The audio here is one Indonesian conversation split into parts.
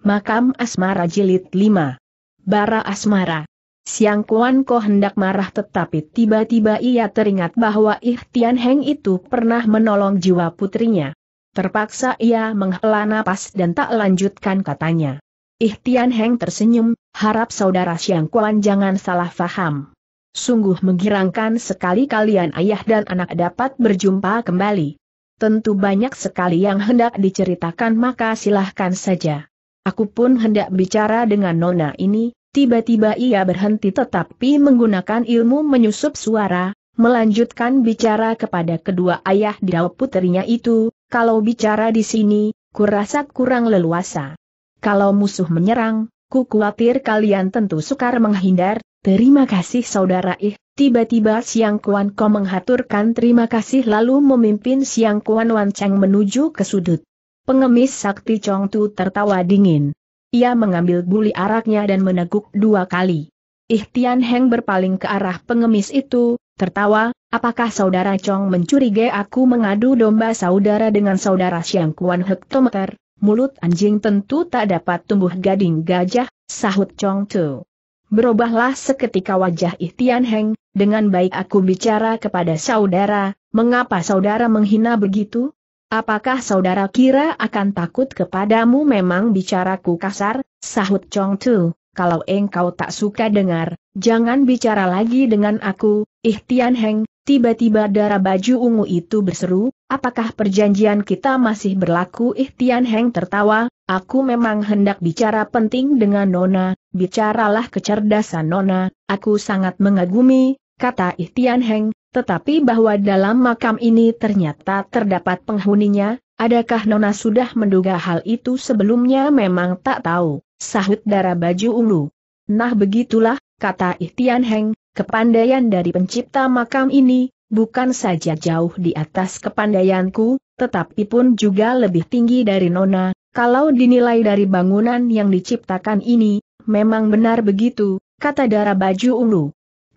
Makam Asmara Jilid 5 Bara Asmara Siang Kuan Ko hendak marah tetapi tiba-tiba ia teringat bahwa Ihtian Heng itu pernah menolong jiwa putrinya. Terpaksa ia menghela napas dan tak lanjutkan katanya. Ihtian Heng tersenyum, harap saudara Siang Kuan jangan salah faham. Sungguh menggirangkan sekali kalian ayah dan anak dapat berjumpa kembali. Tentu banyak sekali yang hendak diceritakan maka silahkan saja. Aku pun hendak bicara dengan nona ini, tiba-tiba ia berhenti tetapi menggunakan ilmu menyusup suara, melanjutkan bicara kepada kedua ayah dau putrinya itu, kalau bicara di sini, kurasa kurang leluasa. Kalau musuh menyerang, ku khawatir kalian tentu sukar menghindar, terima kasih saudara ih, tiba-tiba Siang Kuan Ko menghaturkan terima kasih lalu memimpin Siang Kuan Wan Cheng menuju ke sudut. Pengemis sakti Chong Tu tertawa dingin. Ia mengambil buli araknya dan meneguk dua kali. Ihtian Heng berpaling ke arah pengemis itu, tertawa, apakah saudara Chong mencurigai aku mengadu domba saudara dengan saudara Siang Kuan hektometer? Mulut anjing tentu tak dapat tumbuh gading gajah, sahut Chong Tu. Berubahlah seketika wajah Ihtian Heng, dengan baik aku bicara kepada saudara, mengapa saudara menghina begitu? Apakah saudara kira akan takut kepadamu memang bicaraku kasar, sahut Chong Tu, kalau engkau tak suka dengar, jangan bicara lagi dengan aku, ih Heng, tiba-tiba darah baju ungu itu berseru, apakah perjanjian kita masih berlaku ih Heng tertawa, aku memang hendak bicara penting dengan Nona, bicaralah kecerdasan Nona, aku sangat mengagumi, kata Ihtian Heng, tetapi bahwa dalam makam ini ternyata terdapat penghuninya, adakah Nona sudah menduga hal itu sebelumnya memang tak tahu, sahut darah baju ungu. Nah begitulah, kata Ihtian Heng, kepandaian dari pencipta makam ini, bukan saja jauh di atas kepandaianku, tetapi pun juga lebih tinggi dari Nona, kalau dinilai dari bangunan yang diciptakan ini, memang benar begitu, kata darah baju ungu.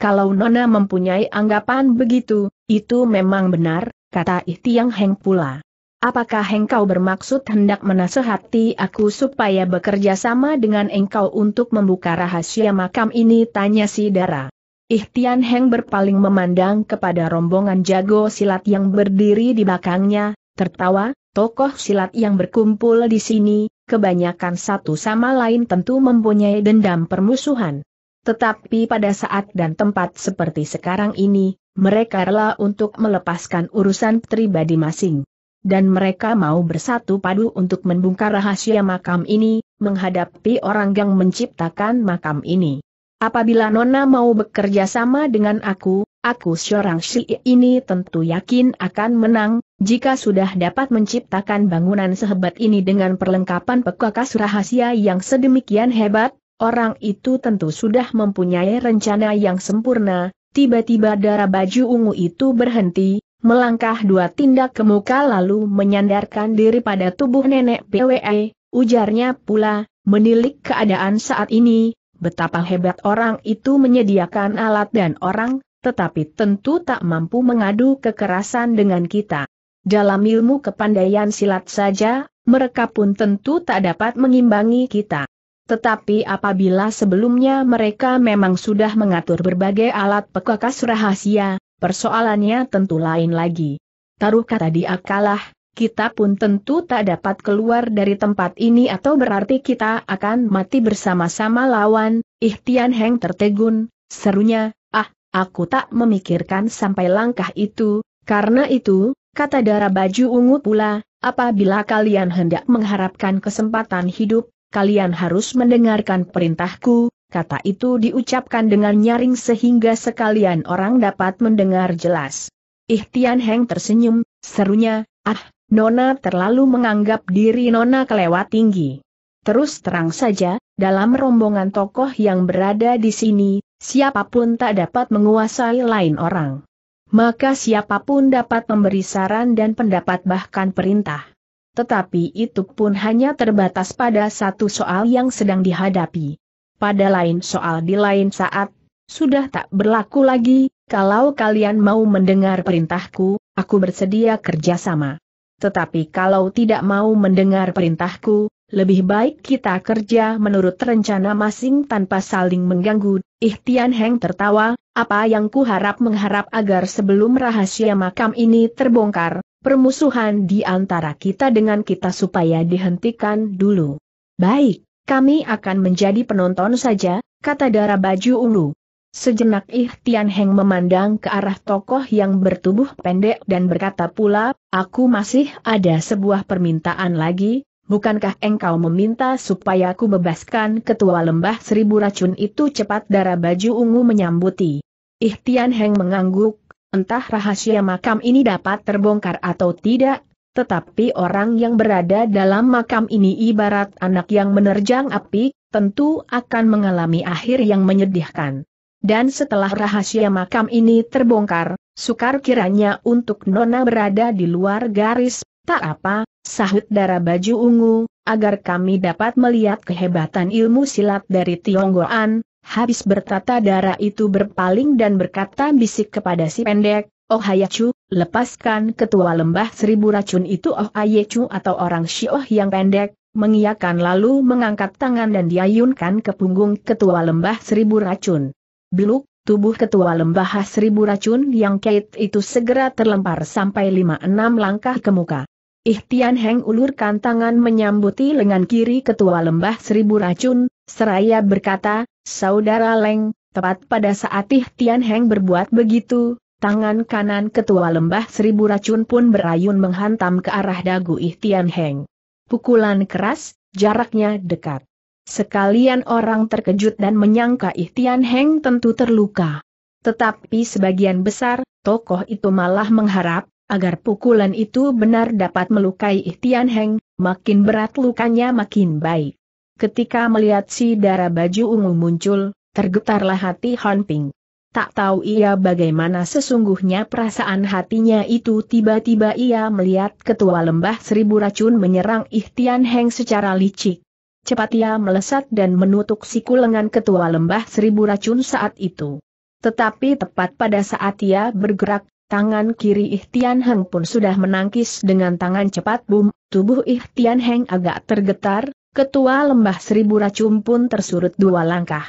Kalau Nona mempunyai anggapan begitu, itu memang benar, kata Ihtiang Heng pula. Apakah engkau bermaksud hendak menasehati aku supaya bekerja sama dengan engkau untuk membuka rahasia makam ini? Tanya si Dara. Ihtian Heng berpaling memandang kepada rombongan jago silat yang berdiri di belakangnya, tertawa, tokoh silat yang berkumpul di sini, kebanyakan satu sama lain tentu mempunyai dendam permusuhan. Tetapi pada saat dan tempat seperti sekarang ini, mereka rela untuk melepaskan urusan pribadi masing. Dan mereka mau bersatu padu untuk membongkar rahasia makam ini, menghadapi orang yang menciptakan makam ini. Apabila Nona mau bekerja sama dengan aku, aku seorang si ini tentu yakin akan menang, jika sudah dapat menciptakan bangunan sehebat ini dengan perlengkapan pekakas rahasia yang sedemikian hebat, Orang itu tentu sudah mempunyai rencana yang sempurna, tiba-tiba darah baju ungu itu berhenti, melangkah dua tindak ke muka lalu menyandarkan diri pada tubuh nenek PWE, ujarnya pula, menilik keadaan saat ini, betapa hebat orang itu menyediakan alat dan orang, tetapi tentu tak mampu mengadu kekerasan dengan kita. Dalam ilmu kepandaian silat saja, mereka pun tentu tak dapat mengimbangi kita. Tetapi apabila sebelumnya mereka memang sudah mengatur berbagai alat pekakas rahasia, persoalannya tentu lain lagi. Taruh kata di akalah, kita pun tentu tak dapat keluar dari tempat ini atau berarti kita akan mati bersama-sama lawan, Ihtian Heng tertegun, serunya, ah, aku tak memikirkan sampai langkah itu, karena itu, kata darah baju ungu pula, apabila kalian hendak mengharapkan kesempatan hidup, kalian harus mendengarkan perintahku, kata itu diucapkan dengan nyaring sehingga sekalian orang dapat mendengar jelas. Ihtian Heng tersenyum, serunya, ah, Nona terlalu menganggap diri Nona kelewat tinggi. Terus terang saja, dalam rombongan tokoh yang berada di sini, siapapun tak dapat menguasai lain orang. Maka siapapun dapat memberi saran dan pendapat bahkan perintah. Tetapi itu pun hanya terbatas pada satu soal yang sedang dihadapi. Pada lain soal di lain saat, sudah tak berlaku lagi, kalau kalian mau mendengar perintahku, aku bersedia kerjasama. Tetapi kalau tidak mau mendengar perintahku, lebih baik kita kerja menurut rencana masing tanpa saling mengganggu. Ihtian Heng tertawa, apa yang kuharap mengharap agar sebelum rahasia makam ini terbongkar, permusuhan di antara kita dengan kita supaya dihentikan dulu. Baik, kami akan menjadi penonton saja, kata Dara Baju Ungu. Sejenak Ihtian Heng memandang ke arah tokoh yang bertubuh pendek dan berkata pula, aku masih ada sebuah permintaan lagi, bukankah engkau meminta supaya aku bebaskan ketua lembah seribu racun itu cepat darah baju ungu menyambuti. Ihtian Heng mengangguk, Entah rahasia makam ini dapat terbongkar atau tidak, tetapi orang yang berada dalam makam ini ibarat anak yang menerjang api, tentu akan mengalami akhir yang menyedihkan. Dan setelah rahasia makam ini terbongkar, sukar kiranya untuk Nona berada di luar garis, tak apa, sahut darah baju ungu, agar kami dapat melihat kehebatan ilmu silat dari Tionggoan, Habis bertata darah itu berpaling dan berkata bisik kepada si pendek, Oh Hayacu, lepaskan ketua lembah seribu racun itu Oh Ayecu atau orang Syioh yang pendek, mengiyakan lalu mengangkat tangan dan diayunkan ke punggung ketua lembah seribu racun. Beluk, tubuh ketua lembah seribu racun yang kait itu segera terlempar sampai lima enam langkah ke muka. Ihtian Heng ulurkan tangan menyambuti lengan kiri ketua lembah seribu racun, seraya berkata, Saudara Leng, tepat pada saat Ih Tian Heng berbuat begitu, tangan kanan ketua lembah seribu racun pun berayun menghantam ke arah dagu Ih Tian Heng. Pukulan keras, jaraknya dekat. Sekalian orang terkejut dan menyangka Ih Tian Heng tentu terluka. Tetapi sebagian besar, tokoh itu malah mengharap, agar pukulan itu benar dapat melukai Ih Tian Heng, makin berat lukanya makin baik. Ketika melihat si darah baju ungu muncul, tergetarlah hati Han Ping. Tak tahu ia bagaimana sesungguhnya perasaan hatinya itu tiba-tiba ia melihat ketua lembah seribu racun menyerang Ihtian Heng secara licik. Cepat ia melesat dan menutup siku lengan ketua lembah seribu racun saat itu. Tetapi tepat pada saat ia bergerak, tangan kiri Ihtian Heng pun sudah menangkis dengan tangan cepat bum, tubuh Ihtian Heng agak tergetar, ketua lembah seribu racun pun tersurut dua langkah.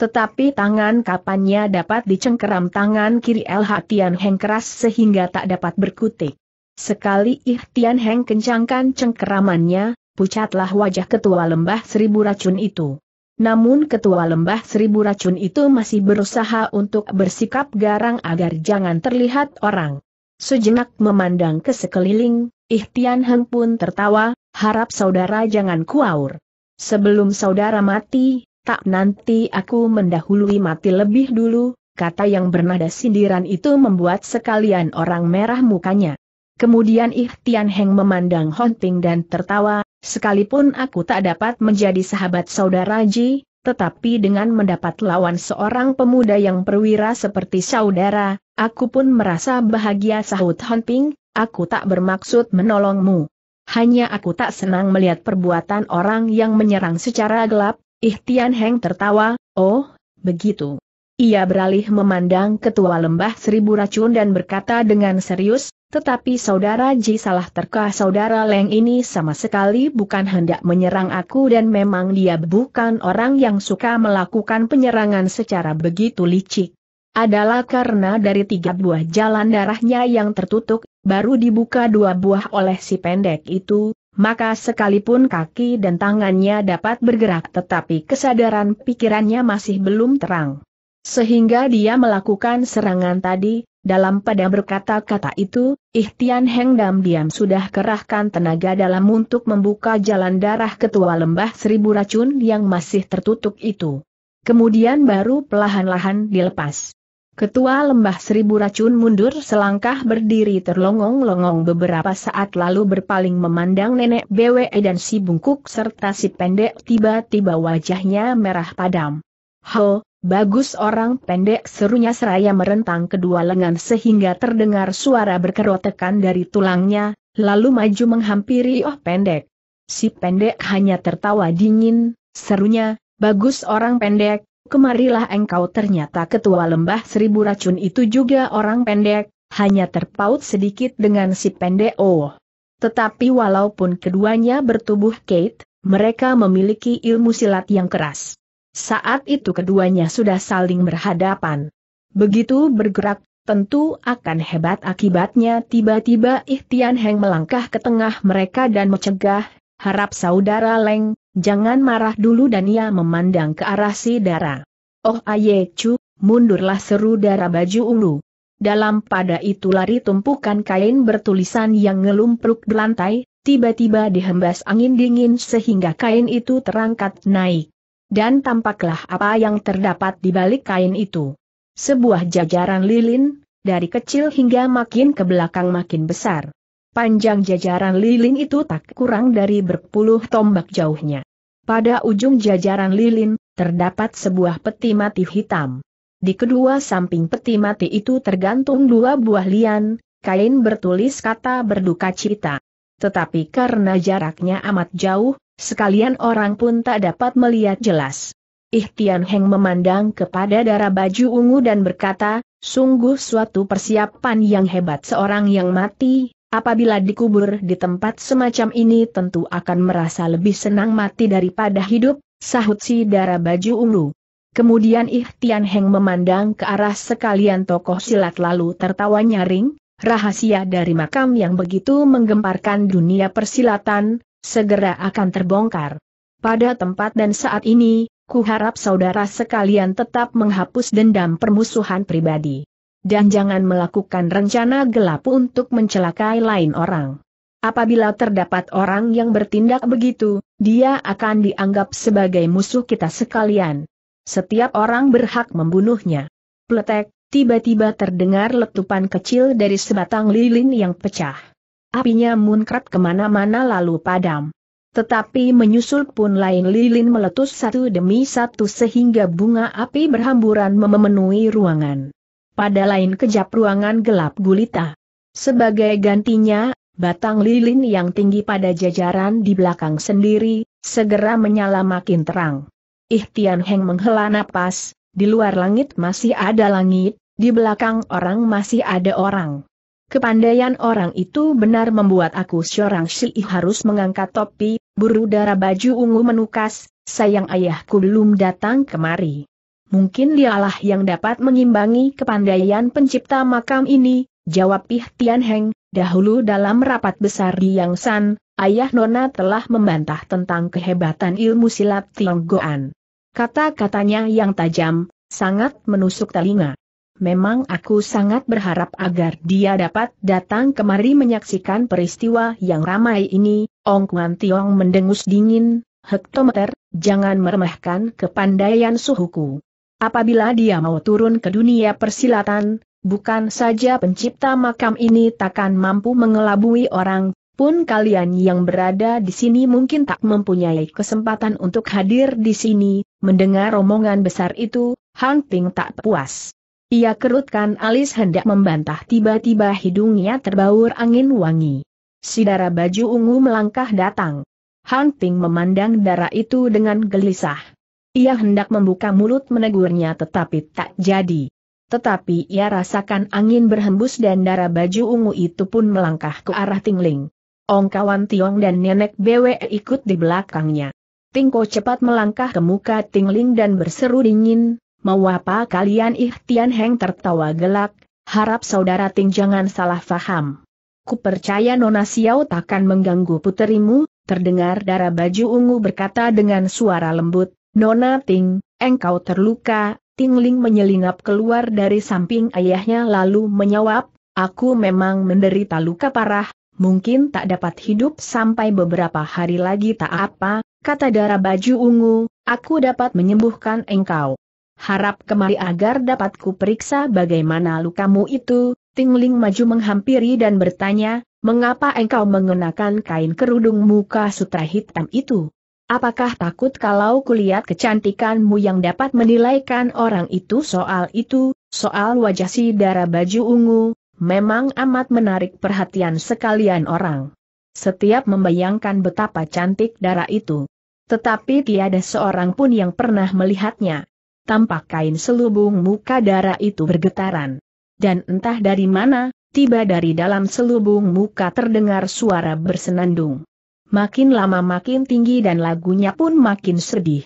Tetapi tangan kapannya dapat dicengkeram tangan kiri El Hatian Heng keras sehingga tak dapat berkutik. Sekali Tian Heng kencangkan cengkeramannya, pucatlah wajah ketua lembah seribu racun itu. Namun ketua lembah seribu racun itu masih berusaha untuk bersikap garang agar jangan terlihat orang. Sejenak memandang ke sekeliling, Ihtian Heng pun tertawa, harap saudara jangan kuaur. Sebelum saudara mati, tak nanti aku mendahului mati lebih dulu, kata yang bernada sindiran itu membuat sekalian orang merah mukanya. Kemudian Ihtian Heng memandang Hon dan tertawa, sekalipun aku tak dapat menjadi sahabat saudara Ji, tetapi dengan mendapat lawan seorang pemuda yang perwira seperti saudara, aku pun merasa bahagia sahut Hanping, aku tak bermaksud menolongmu. Hanya aku tak senang melihat perbuatan orang yang menyerang secara gelap, Ihtian Heng tertawa, oh, begitu. Ia beralih memandang ketua lembah seribu racun dan berkata dengan serius, tetapi saudara Ji salah terka saudara Leng ini sama sekali bukan hendak menyerang aku dan memang dia bukan orang yang suka melakukan penyerangan secara begitu licik. Adalah karena dari tiga buah jalan darahnya yang tertutup, baru dibuka dua buah oleh si pendek itu, maka sekalipun kaki dan tangannya dapat bergerak tetapi kesadaran pikirannya masih belum terang. Sehingga dia melakukan serangan tadi, dalam pada berkata-kata itu, Ihtian Heng Dam diam sudah kerahkan tenaga dalam untuk membuka jalan darah ketua lembah seribu racun yang masih tertutup itu. Kemudian baru perlahan-lahan dilepas. Ketua lembah seribu racun mundur selangkah berdiri terlongong-longong beberapa saat lalu berpaling memandang nenek BWE dan si bungkuk serta si pendek tiba-tiba wajahnya merah padam. Ho, Bagus orang pendek serunya seraya merentang kedua lengan sehingga terdengar suara berkerotekan dari tulangnya, lalu maju menghampiri oh pendek. Si pendek hanya tertawa dingin, serunya, bagus orang pendek, kemarilah engkau ternyata ketua lembah seribu racun itu juga orang pendek, hanya terpaut sedikit dengan si pendek oh. Tetapi walaupun keduanya bertubuh Kate, mereka memiliki ilmu silat yang keras. Saat itu keduanya sudah saling berhadapan. Begitu bergerak, tentu akan hebat akibatnya tiba-tiba Ihtian Heng melangkah ke tengah mereka dan mencegah, harap saudara Leng, jangan marah dulu dan ia memandang ke arah si Dara. Oh aye Chu, mundurlah seru Dara baju ulu. Dalam pada itu lari tumpukan kain bertulisan yang ngelumpruk di lantai, tiba-tiba dihembas angin dingin sehingga kain itu terangkat naik dan tampaklah apa yang terdapat di balik kain itu. Sebuah jajaran lilin, dari kecil hingga makin ke belakang makin besar. Panjang jajaran lilin itu tak kurang dari berpuluh tombak jauhnya. Pada ujung jajaran lilin, terdapat sebuah peti mati hitam. Di kedua samping peti mati itu tergantung dua buah lian, kain bertulis kata berduka cita. Tetapi karena jaraknya amat jauh, Sekalian orang pun tak dapat melihat jelas. Ihtian Heng memandang kepada darah baju ungu dan berkata, sungguh suatu persiapan yang hebat seorang yang mati, apabila dikubur di tempat semacam ini tentu akan merasa lebih senang mati daripada hidup, sahut si darah baju ungu. Kemudian Ihtian Heng memandang ke arah sekalian tokoh silat lalu tertawa nyaring, rahasia dari makam yang begitu menggemparkan dunia persilatan, segera akan terbongkar. Pada tempat dan saat ini, ku harap saudara sekalian tetap menghapus dendam permusuhan pribadi. Dan jangan melakukan rencana gelap untuk mencelakai lain orang. Apabila terdapat orang yang bertindak begitu, dia akan dianggap sebagai musuh kita sekalian. Setiap orang berhak membunuhnya. Pletek, tiba-tiba terdengar letupan kecil dari sebatang lilin yang pecah apinya muncrat kemana-mana lalu padam. Tetapi menyusul pun lain lilin meletus satu demi satu sehingga bunga api berhamburan memenuhi ruangan. Pada lain kejap ruangan gelap gulita. Sebagai gantinya, batang lilin yang tinggi pada jajaran di belakang sendiri, segera menyala makin terang. Ihtian Heng menghela napas, di luar langit masih ada langit, di belakang orang masih ada orang. Kepandaian orang itu benar membuat aku seorang syi'i harus mengangkat topi, buru darah baju ungu menukas, sayang ayahku belum datang kemari. Mungkin dialah yang dapat mengimbangi kepandaian pencipta makam ini, jawab Pih Tian Heng, dahulu dalam rapat besar di Yang San, ayah Nona telah membantah tentang kehebatan ilmu silat Tionggoan. Kata-katanya yang tajam, sangat menusuk telinga memang aku sangat berharap agar dia dapat datang kemari menyaksikan peristiwa yang ramai ini, Ong Kuan Tiong mendengus dingin, hektometer, jangan meremehkan kepandaian suhuku. Apabila dia mau turun ke dunia persilatan, bukan saja pencipta makam ini takkan mampu mengelabui orang, pun kalian yang berada di sini mungkin tak mempunyai kesempatan untuk hadir di sini, mendengar omongan besar itu, Hunting Ping tak puas. Ia kerutkan alis hendak membantah tiba-tiba hidungnya terbaur angin wangi. Sidara baju ungu melangkah datang. Han Ping memandang darah itu dengan gelisah. Ia hendak membuka mulut menegurnya tetapi tak jadi. Tetapi ia rasakan angin berhembus dan darah baju ungu itu pun melangkah ke arah Tingling. Ongkawan Tiong dan nenek BW ikut di belakangnya. Tingko cepat melangkah ke muka Tingling dan berseru dingin, Mau apa kalian Ihtian Heng tertawa gelak, harap saudara Ting jangan salah faham. Ku percaya Nona Xiao takkan mengganggu puterimu, terdengar darah baju ungu berkata dengan suara lembut, Nona Ting, engkau terluka, Ting Ling menyelinap keluar dari samping ayahnya lalu menyawab, aku memang menderita luka parah, mungkin tak dapat hidup sampai beberapa hari lagi tak apa, kata darah baju ungu, aku dapat menyembuhkan engkau. Harap kemari agar dapat kuperiksa bagaimana lukamu itu, Tingling maju menghampiri dan bertanya, mengapa engkau mengenakan kain kerudung muka sutra hitam itu? Apakah takut kalau kulihat kecantikanmu yang dapat menilaikan orang itu soal itu, soal wajah si darah baju ungu, memang amat menarik perhatian sekalian orang. Setiap membayangkan betapa cantik darah itu. Tetapi tiada seorang pun yang pernah melihatnya tampak kain selubung muka darah itu bergetaran. Dan entah dari mana, tiba dari dalam selubung muka terdengar suara bersenandung. Makin lama makin tinggi dan lagunya pun makin sedih.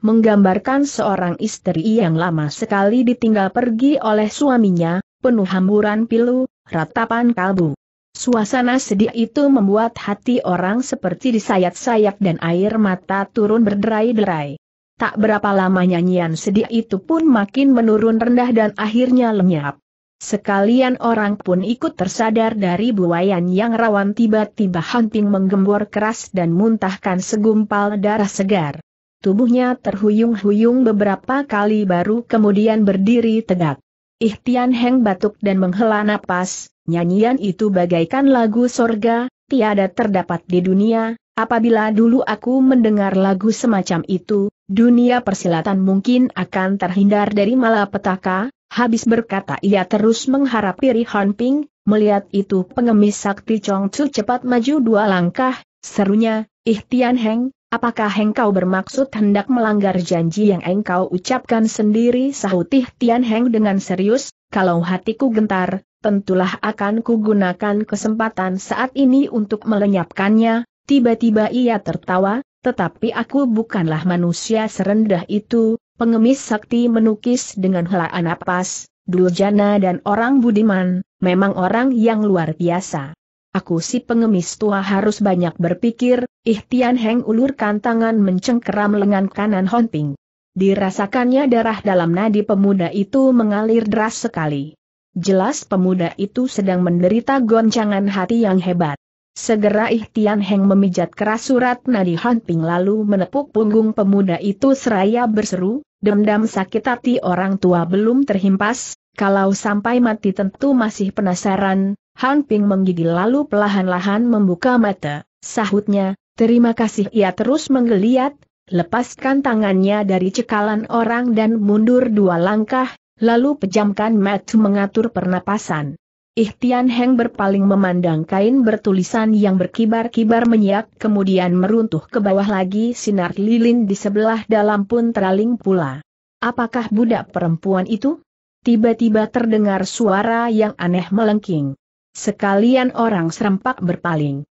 Menggambarkan seorang istri yang lama sekali ditinggal pergi oleh suaminya, penuh hamburan pilu, ratapan kalbu. Suasana sedih itu membuat hati orang seperti disayat-sayat dan air mata turun berderai-derai. Tak berapa lama nyanyian sedih itu pun makin menurun rendah dan akhirnya lenyap. Sekalian orang pun ikut tersadar dari buayan yang rawan tiba-tiba hunting menggembor keras dan muntahkan segumpal darah segar. Tubuhnya terhuyung-huyung beberapa kali baru kemudian berdiri tegak. Ihtian Heng batuk dan menghela napas, nyanyian itu bagaikan lagu sorga, tiada terdapat di dunia, apabila dulu aku mendengar lagu semacam itu, dunia persilatan mungkin akan terhindar dari malapetaka, habis berkata ia terus mengharap piri Hanping, melihat itu pengemis sakti Chong Chu cepat maju dua langkah, serunya, Ih Tian Heng, apakah engkau bermaksud hendak melanggar janji yang engkau ucapkan sendiri sahut Ih Tian Heng dengan serius, kalau hatiku gentar, tentulah akan kugunakan kesempatan saat ini untuk melenyapkannya, tiba-tiba ia tertawa, tetapi aku bukanlah manusia serendah itu, pengemis sakti menukis dengan helaan napas, duljana dan orang budiman, memang orang yang luar biasa. Aku si pengemis tua harus banyak berpikir, Ihtian Heng ulurkan tangan mencengkeram lengan kanan Honping. Dirasakannya darah dalam nadi pemuda itu mengalir deras sekali. Jelas pemuda itu sedang menderita goncangan hati yang hebat. Segera Ih Heng memijat keras surat nadi Han lalu menepuk punggung pemuda itu seraya berseru, dendam sakit hati orang tua belum terhimpas, kalau sampai mati tentu masih penasaran, Han Ping menggigil lalu pelahan-lahan membuka mata, sahutnya, terima kasih ia terus menggeliat, lepaskan tangannya dari cekalan orang dan mundur dua langkah, lalu pejamkan mata mengatur pernapasan. Ihtian Heng berpaling memandang kain bertulisan yang berkibar-kibar menyiak kemudian meruntuh ke bawah lagi sinar lilin di sebelah dalam pun teraling pula. Apakah budak perempuan itu? Tiba-tiba terdengar suara yang aneh melengking. Sekalian orang serempak berpaling.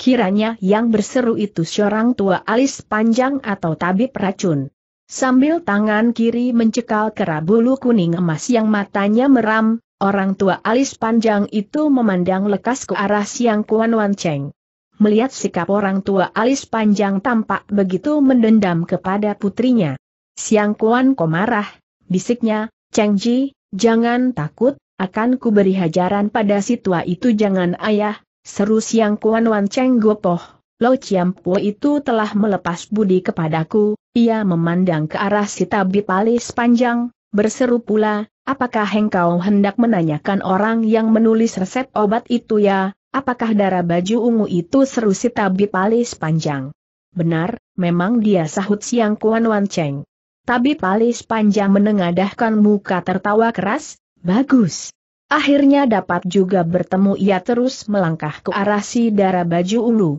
Kiranya yang berseru itu seorang tua alis panjang atau tabib racun. Sambil tangan kiri mencekal kera bulu kuning emas yang matanya meram, Orang tua alis panjang itu memandang lekas ke arah Siang Kuan Wan Cheng. Melihat sikap orang tua alis panjang tampak begitu mendendam kepada putrinya. Siang Kuan ko marah, bisiknya, Cheng Ji, jangan takut, akan kuberi hajaran pada si tua itu jangan ayah, seru Siang Kuan Wan Cheng gopoh. Lo Po itu telah melepas budi kepadaku, ia memandang ke arah si tabib alis panjang, berseru pula, Apakah engkau hendak menanyakan orang yang menulis resep obat itu ya, apakah darah baju ungu itu seru si tabib alis panjang? Benar, memang dia sahut siang Kuan Wan Cheng. Tabib alis panjang menengadahkan muka tertawa keras, bagus. Akhirnya dapat juga bertemu ia terus melangkah ke arah si darah baju ungu.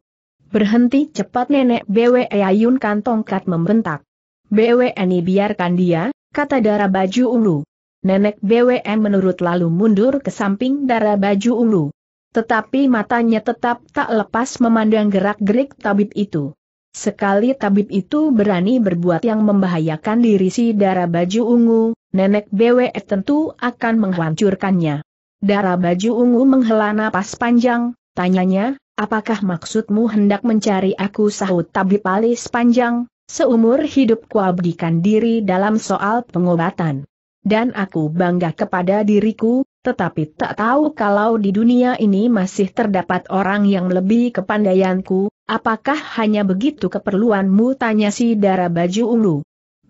Berhenti cepat nenek BWE ayunkan tongkat membentak. BWE ini biarkan dia, kata darah baju ungu. Nenek BWM menurut lalu mundur ke samping darah baju ungu. Tetapi matanya tetap tak lepas memandang gerak-gerik tabib itu. Sekali tabib itu berani berbuat yang membahayakan diri si darah baju ungu, nenek BWM tentu akan menghancurkannya. Darah baju ungu menghela napas panjang, tanyanya, apakah maksudmu hendak mencari aku sahut tabib alis panjang, seumur hidupku abdikan diri dalam soal pengobatan dan aku bangga kepada diriku, tetapi tak tahu kalau di dunia ini masih terdapat orang yang lebih kepandaianku, apakah hanya begitu keperluanmu tanya si darah baju ulu.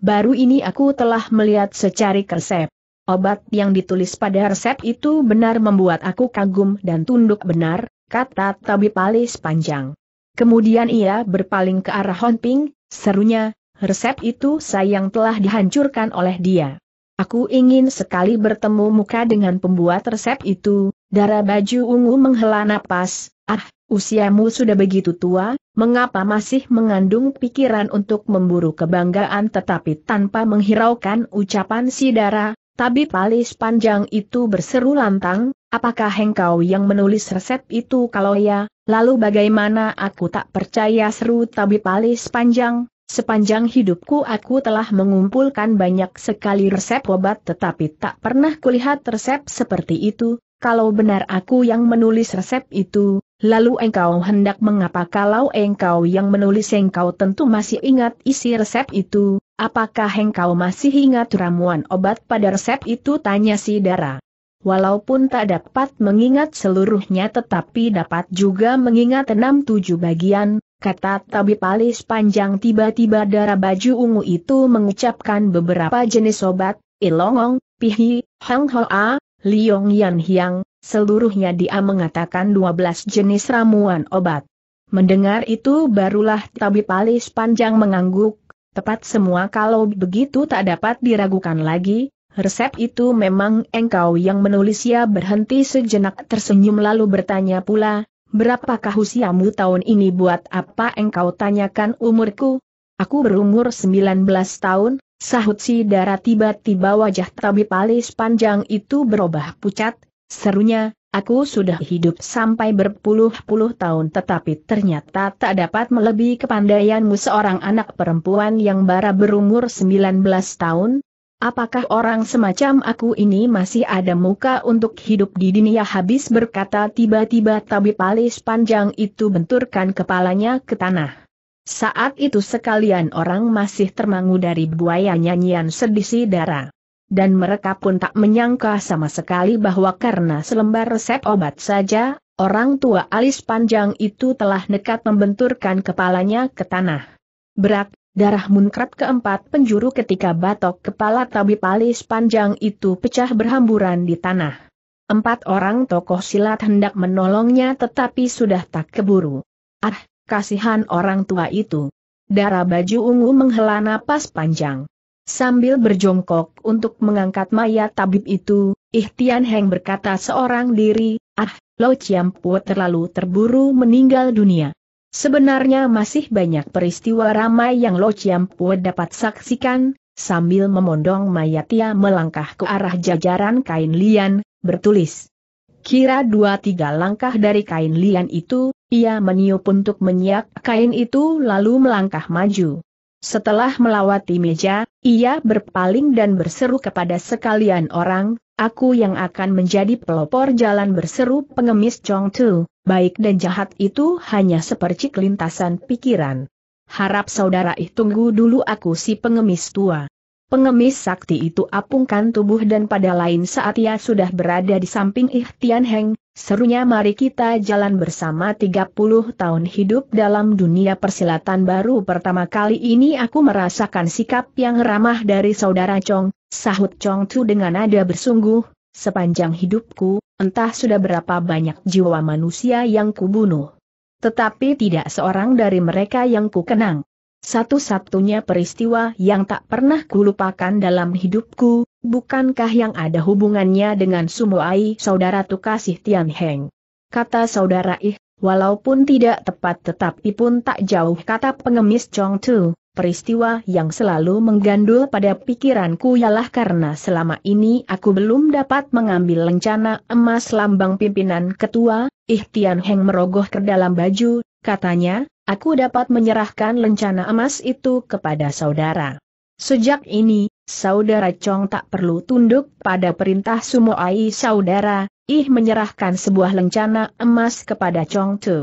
Baru ini aku telah melihat secari resep. Obat yang ditulis pada resep itu benar membuat aku kagum dan tunduk benar, kata tabib alis panjang. Kemudian ia berpaling ke arah Honping, serunya, resep itu sayang telah dihancurkan oleh dia. Aku ingin sekali bertemu muka dengan pembuat resep itu, darah baju ungu menghela napas, ah, usiamu sudah begitu tua, mengapa masih mengandung pikiran untuk memburu kebanggaan tetapi tanpa menghiraukan ucapan si darah, tapi palis panjang itu berseru lantang, apakah engkau yang menulis resep itu kalau ya, lalu bagaimana aku tak percaya seru tabi palis panjang, Sepanjang hidupku aku telah mengumpulkan banyak sekali resep obat tetapi tak pernah kulihat resep seperti itu, kalau benar aku yang menulis resep itu, lalu engkau hendak mengapa kalau engkau yang menulis engkau tentu masih ingat isi resep itu, apakah engkau masih ingat ramuan obat pada resep itu tanya si Dara. Walaupun tak dapat mengingat seluruhnya tetapi dapat juga mengingat enam tujuh bagian, Kata tabib palis panjang tiba-tiba darah baju ungu itu mengucapkan beberapa jenis obat, ilongong, pihi, hang hoa, liong yan hiang, seluruhnya dia mengatakan 12 jenis ramuan obat. Mendengar itu barulah tabib palis panjang mengangguk, tepat semua kalau begitu tak dapat diragukan lagi, resep itu memang engkau yang menulis ya berhenti sejenak tersenyum lalu bertanya pula, Berapakah usiamu tahun ini buat apa engkau tanyakan umurku? Aku berumur 19 tahun, sahut si darah tiba-tiba wajah tabib alis panjang itu berubah pucat, serunya, aku sudah hidup sampai berpuluh-puluh tahun tetapi ternyata tak dapat melebihi kepandaianmu seorang anak perempuan yang bara berumur 19 tahun, Apakah orang semacam aku ini masih ada muka untuk hidup di dunia habis berkata tiba-tiba tabi alis panjang itu benturkan kepalanya ke tanah. Saat itu sekalian orang masih termangu dari buaya nyanyian sedih si darah. Dan mereka pun tak menyangka sama sekali bahwa karena selembar resep obat saja, orang tua alis panjang itu telah nekat membenturkan kepalanya ke tanah. Berak. Darah munkrat keempat penjuru ketika batok kepala tabib alis panjang itu pecah berhamburan di tanah. Empat orang tokoh silat hendak menolongnya tetapi sudah tak keburu. Ah, kasihan orang tua itu. Darah baju ungu menghela napas panjang. Sambil berjongkok untuk mengangkat mayat tabib itu, Ihtian Heng berkata seorang diri, ah, Lo Chiampu terlalu terburu meninggal dunia. Sebenarnya masih banyak peristiwa ramai yang Lo Chiampue dapat saksikan, sambil memondong mayatnya melangkah ke arah jajaran kain lian, bertulis. Kira dua tiga langkah dari kain lian itu, ia meniup untuk menyiak kain itu lalu melangkah maju. Setelah melawati meja, ia berpaling dan berseru kepada sekalian orang, aku yang akan menjadi pelopor jalan berseru pengemis Chong Tu, baik dan jahat itu hanya sepercik lintasan pikiran. Harap saudara ih tunggu dulu aku si pengemis tua. Pengemis sakti itu apungkan tubuh dan pada lain saat ia sudah berada di samping Tian Heng, serunya mari kita jalan bersama 30 tahun hidup dalam dunia persilatan baru pertama kali ini aku merasakan sikap yang ramah dari saudara Chong, Sahut Chong Tu dengan nada bersungguh, sepanjang hidupku, entah sudah berapa banyak jiwa manusia yang kubunuh. Tetapi tidak seorang dari mereka yang kukenang. Satu-satunya peristiwa yang tak pernah kulupakan dalam hidupku, bukankah yang ada hubungannya dengan Sumoai saudara Tukasih Tian Heng? Kata saudara Ih, walaupun tidak tepat tetapi pun tak jauh kata pengemis Chong Tu peristiwa yang selalu menggandul pada pikiranku ialah karena selama ini aku belum dapat mengambil lencana emas lambang pimpinan ketua, Ihtian Heng merogoh ke dalam baju, katanya, aku dapat menyerahkan lencana emas itu kepada saudara. Sejak ini, saudara Chong tak perlu tunduk pada perintah Sumo Ai saudara, ih menyerahkan sebuah lencana emas kepada Chong Tu.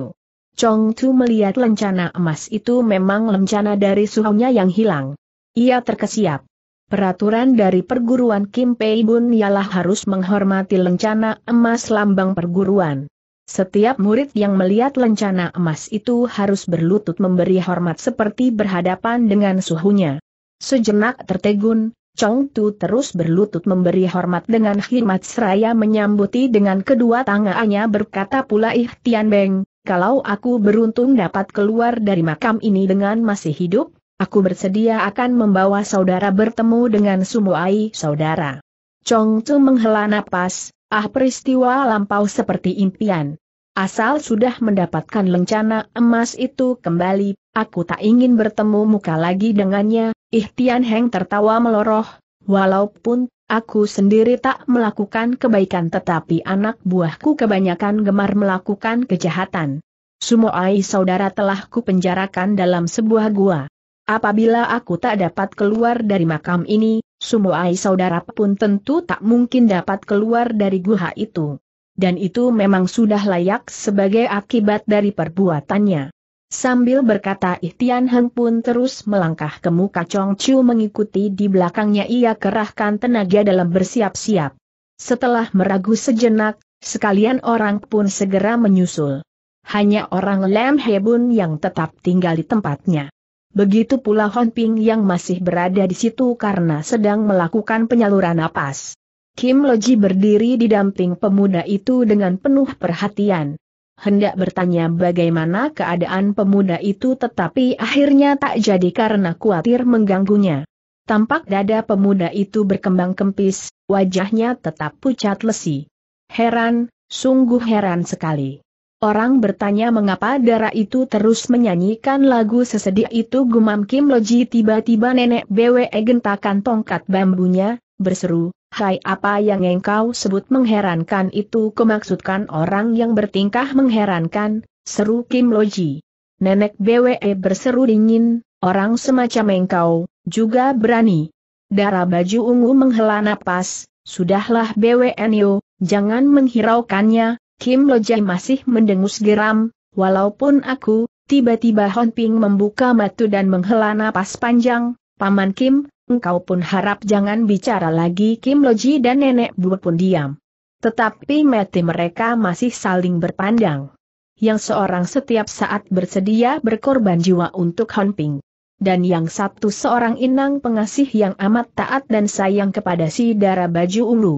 Chong Tu melihat lencana emas itu memang lencana dari suhunya yang hilang. Ia terkesiap. Peraturan dari perguruan Kim Pei Bun ialah harus menghormati lencana emas lambang perguruan. Setiap murid yang melihat lencana emas itu harus berlutut memberi hormat seperti berhadapan dengan suhunya. Sejenak tertegun, Chong Tu terus berlutut memberi hormat dengan khidmat seraya menyambuti dengan kedua tangannya berkata pula Ih Tian Beng, kalau aku beruntung dapat keluar dari makam ini dengan masih hidup, aku bersedia akan membawa saudara bertemu dengan Sumuai saudara. Chong Tzu menghela napas, ah peristiwa lampau seperti impian. Asal sudah mendapatkan lencana emas itu kembali, aku tak ingin bertemu muka lagi dengannya, Ihtian Heng tertawa meloroh, walaupun Aku sendiri tak melakukan kebaikan tetapi anak buahku kebanyakan gemar melakukan kejahatan. Sumoai saudara telah kupenjarakan dalam sebuah gua. Apabila aku tak dapat keluar dari makam ini, Sumoai saudara pun tentu tak mungkin dapat keluar dari gua itu. Dan itu memang sudah layak sebagai akibat dari perbuatannya. Sambil berkata Ihtian Heng pun terus melangkah ke muka Chong Chu mengikuti di belakangnya ia kerahkan tenaga dalam bersiap-siap. Setelah meragu sejenak, sekalian orang pun segera menyusul. Hanya orang Lam Hebun yang tetap tinggal di tempatnya. Begitu pula Hon Ping yang masih berada di situ karena sedang melakukan penyaluran napas. Kim Loji berdiri di damping pemuda itu dengan penuh perhatian hendak bertanya bagaimana keadaan pemuda itu tetapi akhirnya tak jadi karena khawatir mengganggunya. Tampak dada pemuda itu berkembang kempis, wajahnya tetap pucat lesi. Heran, sungguh heran sekali. Orang bertanya mengapa darah itu terus menyanyikan lagu sesedih itu gumam Kim Loji tiba-tiba nenek BWE gentakan tongkat bambunya, berseru, Hai apa yang engkau sebut mengherankan itu kemaksudkan orang yang bertingkah mengherankan, seru Kim Loji. Nenek BWE berseru dingin, orang semacam engkau, juga berani. Darah baju ungu menghela napas, sudahlah Bwe Nio, jangan menghiraukannya, Kim Loji masih mendengus geram, walaupun aku, tiba-tiba Hon Ping membuka matu dan menghela napas panjang, Paman Kim, engkau pun harap jangan bicara lagi Kim Loji dan Nenek Bu pun diam. Tetapi mati mereka masih saling berpandang. Yang seorang setiap saat bersedia berkorban jiwa untuk Han-Ping, Dan yang satu seorang inang pengasih yang amat taat dan sayang kepada si darah baju ulu.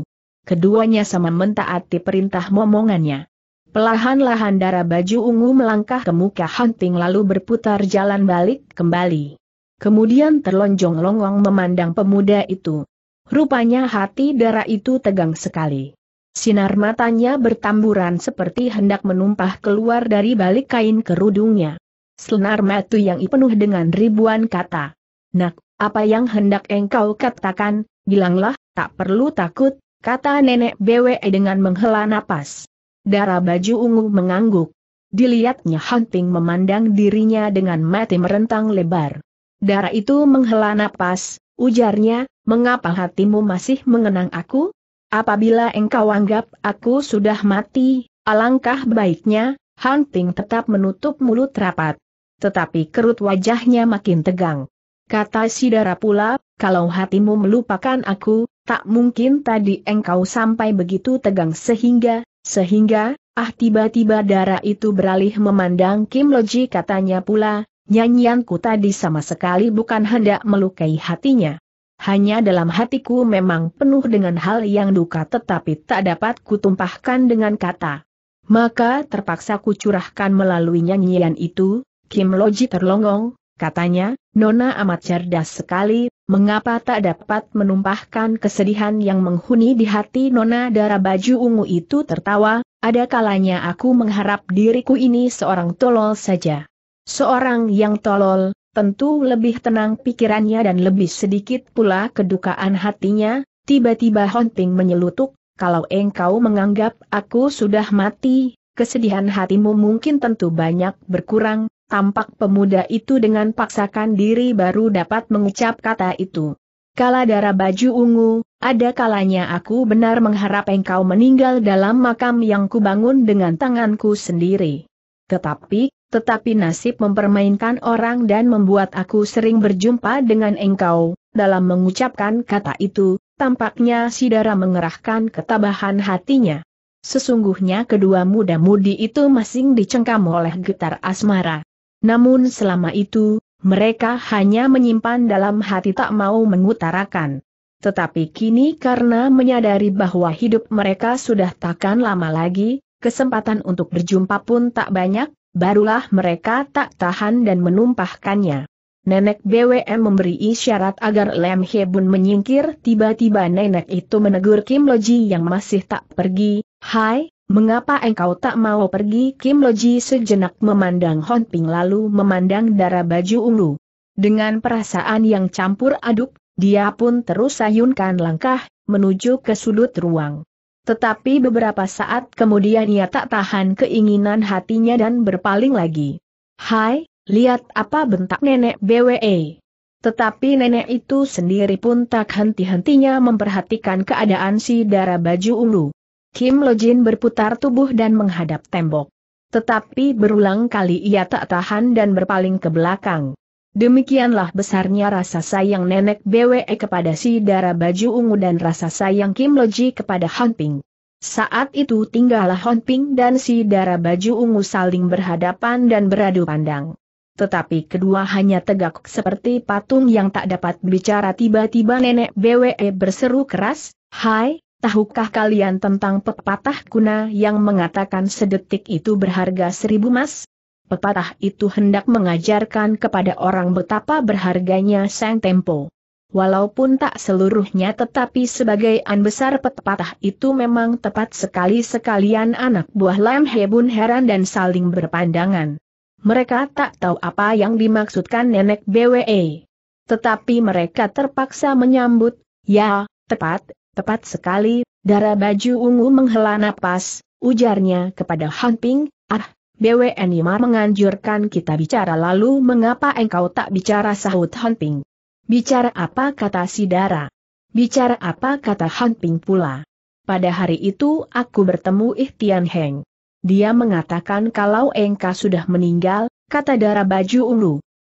Keduanya sama mentaati perintah momongannya. Pelahan-lahan darah baju ungu melangkah ke muka Hunting lalu berputar jalan balik kembali kemudian terlonjong-longong memandang pemuda itu. Rupanya hati darah itu tegang sekali. Sinar matanya bertamburan seperti hendak menumpah keluar dari balik kain kerudungnya. Senar matu yang penuh dengan ribuan kata. Nak, apa yang hendak engkau katakan, bilanglah, tak perlu takut, kata nenek BWE dengan menghela napas. Darah baju ungu mengangguk. Dilihatnya Hunting memandang dirinya dengan mati merentang lebar. Darah itu menghela napas, ujarnya, mengapa hatimu masih mengenang aku? Apabila engkau anggap aku sudah mati, alangkah baiknya, Hunting tetap menutup mulut rapat. Tetapi kerut wajahnya makin tegang. Kata Sidara pula, kalau hatimu melupakan aku, tak mungkin tadi engkau sampai begitu tegang sehingga, sehingga, ah tiba-tiba darah itu beralih memandang Kim Loji katanya pula, Nyanyianku tadi sama sekali bukan hendak melukai hatinya. Hanya dalam hatiku memang penuh dengan hal yang duka tetapi tak dapat kutumpahkan dengan kata. Maka terpaksa kucurahkan melalui nyanyian itu, Kim Loji terlongong, katanya, Nona amat cerdas sekali, mengapa tak dapat menumpahkan kesedihan yang menghuni di hati Nona darah baju ungu itu tertawa, ada kalanya aku mengharap diriku ini seorang tolol saja. Seorang yang tolol, tentu lebih tenang pikirannya dan lebih sedikit pula kedukaan hatinya, tiba-tiba Honting menyelutuk, kalau engkau menganggap aku sudah mati, kesedihan hatimu mungkin tentu banyak berkurang, tampak pemuda itu dengan paksakan diri baru dapat mengucap kata itu. Kala darah baju ungu, ada kalanya aku benar mengharap engkau meninggal dalam makam yang kubangun dengan tanganku sendiri. Tetapi, tetapi nasib mempermainkan orang dan membuat aku sering berjumpa dengan engkau. Dalam mengucapkan kata itu, tampaknya Sidara mengerahkan ketabahan hatinya. Sesungguhnya kedua muda-mudi itu masing dicengkam oleh getar asmara. Namun selama itu, mereka hanya menyimpan dalam hati tak mau mengutarakan. Tetapi kini karena menyadari bahwa hidup mereka sudah takkan lama lagi, kesempatan untuk berjumpa pun tak banyak, Barulah mereka tak tahan dan menumpahkannya. Nenek BWM memberi isyarat agar Lem Hebun menyingkir tiba-tiba nenek itu menegur Kim Loji yang masih tak pergi, Hai, mengapa engkau tak mau pergi? Kim Loji sejenak memandang Hon Ping lalu memandang darah baju ungu. Dengan perasaan yang campur aduk, dia pun terus sayunkan langkah, menuju ke sudut ruang. Tetapi beberapa saat kemudian ia tak tahan keinginan hatinya dan berpaling lagi. Hai, lihat apa bentak nenek BWE. Tetapi nenek itu sendiri pun tak henti-hentinya memperhatikan keadaan si darah baju ulu. Kim Lojin berputar tubuh dan menghadap tembok. Tetapi berulang kali ia tak tahan dan berpaling ke belakang. Demikianlah besarnya rasa sayang nenek BWE kepada si darah baju ungu dan rasa sayang Kim Loji kepada Han Ping. Saat itu tinggallah Han Ping dan si darah baju ungu saling berhadapan dan beradu pandang. Tetapi kedua hanya tegak seperti patung yang tak dapat bicara tiba-tiba nenek BWE berseru keras, Hai, tahukah kalian tentang pepatah kuna yang mengatakan sedetik itu berharga seribu mas? Pepatah itu hendak mengajarkan kepada orang betapa berharganya sang tempo. Walaupun tak seluruhnya tetapi sebagai an besar pepatah itu memang tepat sekali sekalian anak buah Lam Hebun heran dan saling berpandangan. Mereka tak tahu apa yang dimaksudkan nenek BWE. Tetapi mereka terpaksa menyambut, ya, tepat, tepat sekali, darah baju ungu menghela napas, ujarnya kepada Hanping, ah, BWN Imar menganjurkan kita bicara lalu mengapa engkau tak bicara sahut Hanping? Bicara apa kata Sidara? Bicara apa kata Hanping pula? Pada hari itu aku bertemu Ihtian Heng. Dia mengatakan kalau engkau sudah meninggal, kata darah Baju Ulu.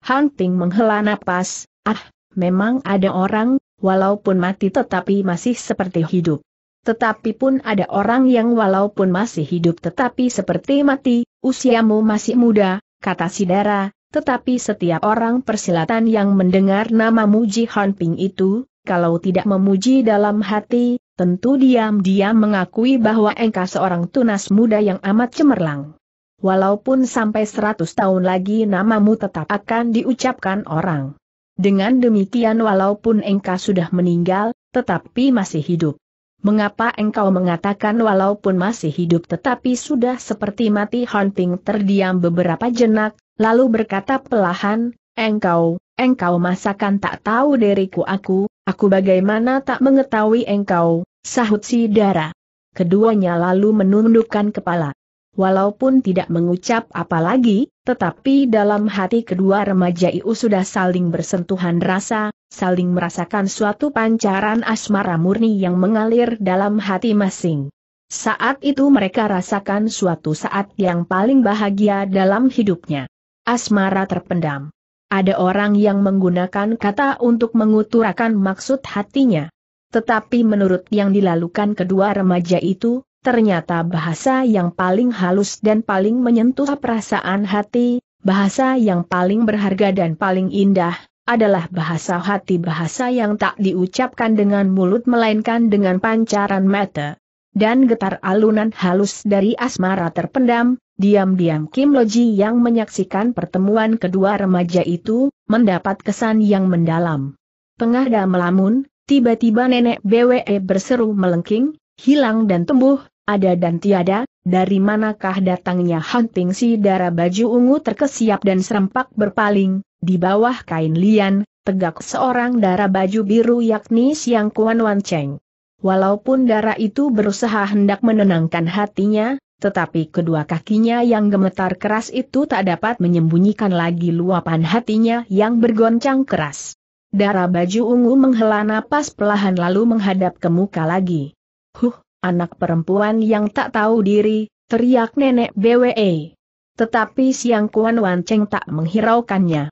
Hanping menghela napas, ah, memang ada orang, walaupun mati tetapi masih seperti hidup. Tetapi pun ada orang yang walaupun masih hidup tetapi seperti mati, usiamu masih muda, kata Sidara, tetapi setiap orang persilatan yang mendengar nama Muji Hanping itu, kalau tidak memuji dalam hati, tentu diam-diam mengakui bahwa engkau seorang tunas muda yang amat cemerlang. Walaupun sampai seratus tahun lagi namamu tetap akan diucapkan orang. Dengan demikian walaupun engkau sudah meninggal, tetapi masih hidup. Mengapa engkau mengatakan walaupun masih hidup tetapi sudah seperti mati hunting terdiam beberapa jenak, lalu berkata pelahan, engkau, engkau masakan tak tahu diriku aku, aku bagaimana tak mengetahui engkau, sahut si Dara. Keduanya lalu menundukkan kepala. Walaupun tidak mengucap apa lagi, tetapi dalam hati kedua remaja itu sudah saling bersentuhan rasa, saling merasakan suatu pancaran asmara murni yang mengalir dalam hati masing. Saat itu mereka rasakan suatu saat yang paling bahagia dalam hidupnya. Asmara terpendam. Ada orang yang menggunakan kata untuk menguturakan maksud hatinya. Tetapi menurut yang dilalukan kedua remaja itu, ternyata bahasa yang paling halus dan paling menyentuh perasaan hati, bahasa yang paling berharga dan paling indah, adalah bahasa hati bahasa yang tak diucapkan dengan mulut melainkan dengan pancaran mata. Dan getar alunan halus dari asmara terpendam, diam-diam Kim Loji yang menyaksikan pertemuan kedua remaja itu, mendapat kesan yang mendalam. Pengada melamun, tiba-tiba nenek BWE berseru melengking, hilang dan tumbuh, ada dan tiada, dari manakah datangnya Hunting si darah baju ungu terkesiap dan serempak berpaling, di bawah kain lian, tegak seorang darah baju biru yakni Siang Kuan Wan Cheng. Walaupun darah itu berusaha hendak menenangkan hatinya, tetapi kedua kakinya yang gemetar keras itu tak dapat menyembunyikan lagi luapan hatinya yang bergoncang keras. Darah baju ungu menghela napas pelahan lalu menghadap ke muka lagi. Huh, anak perempuan yang tak tahu diri, teriak nenek BWE. Tetapi siang Kuan Wan Cheng tak menghiraukannya.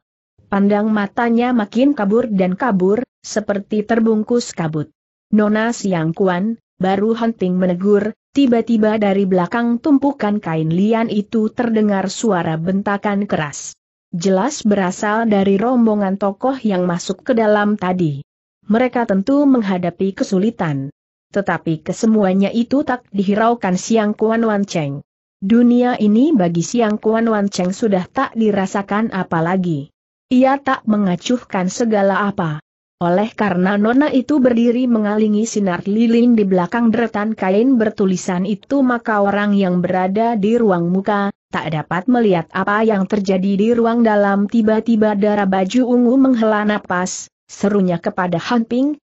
Pandang matanya makin kabur dan kabur, seperti terbungkus kabut. Nona Siang Kuan, baru Hunting menegur, tiba-tiba dari belakang tumpukan kain lian itu terdengar suara bentakan keras. Jelas berasal dari rombongan tokoh yang masuk ke dalam tadi. Mereka tentu menghadapi kesulitan. Tetapi kesemuanya itu tak dihiraukan Siang Kuan Wan Cheng. Dunia ini bagi Siang Kuan Wan Cheng sudah tak dirasakan apalagi. Ia tak mengacuhkan segala apa. Oleh karena nona itu berdiri mengalingi sinar lilin di belakang deretan kain bertulisan itu maka orang yang berada di ruang muka, tak dapat melihat apa yang terjadi di ruang dalam tiba-tiba darah baju ungu menghela napas, serunya kepada Han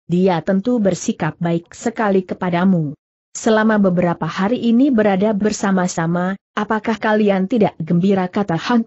dia tentu bersikap baik sekali kepadamu. Selama beberapa hari ini berada bersama-sama, apakah kalian tidak gembira kata Han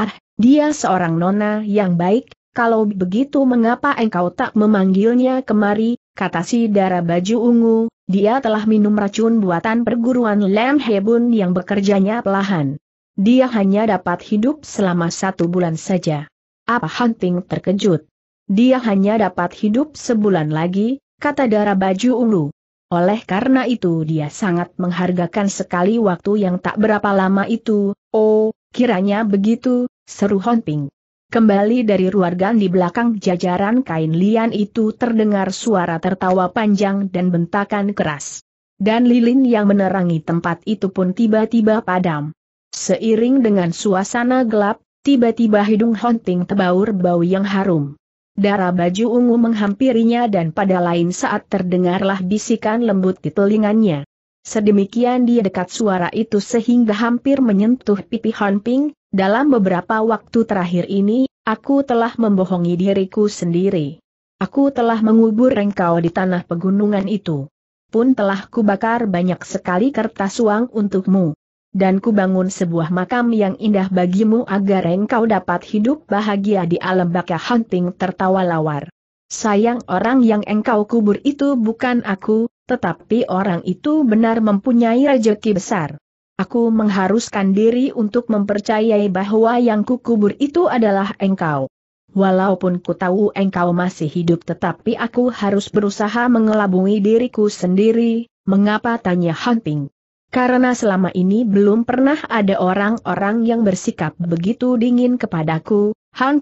Ah, dia seorang nona yang baik, kalau begitu mengapa engkau tak memanggilnya kemari, kata si darah baju ungu, dia telah minum racun buatan perguruan Lam Hebun yang bekerjanya pelahan. Dia hanya dapat hidup selama satu bulan saja. Apa Hunting terkejut. Dia hanya dapat hidup sebulan lagi, kata darah baju ungu. Oleh karena itu dia sangat menghargakan sekali waktu yang tak berapa lama itu, oh, Kiranya begitu, seru Honping. Kembali dari ruargan di belakang jajaran kain lian itu terdengar suara tertawa panjang dan bentakan keras. Dan lilin yang menerangi tempat itu pun tiba-tiba padam. Seiring dengan suasana gelap, tiba-tiba hidung Honting terbaur bau yang harum. Darah baju ungu menghampirinya dan pada lain saat terdengarlah bisikan lembut di telinganya. Sedemikian dia dekat suara itu sehingga hampir menyentuh pipi Han Ping, dalam beberapa waktu terakhir ini, aku telah membohongi diriku sendiri. Aku telah mengubur engkau di tanah pegunungan itu. Pun telah kubakar banyak sekali kertas uang untukmu. Dan kubangun sebuah makam yang indah bagimu agar engkau dapat hidup bahagia di alam baka hunting tertawa lawar. Sayang orang yang engkau kubur itu bukan aku, tetapi orang itu benar mempunyai rejeki besar. Aku mengharuskan diri untuk mempercayai bahwa yang kukubur itu adalah engkau. Walaupun ku tahu engkau masih hidup tetapi aku harus berusaha mengelabui diriku sendiri, mengapa tanya Ping? Karena selama ini belum pernah ada orang-orang yang bersikap begitu dingin kepadaku,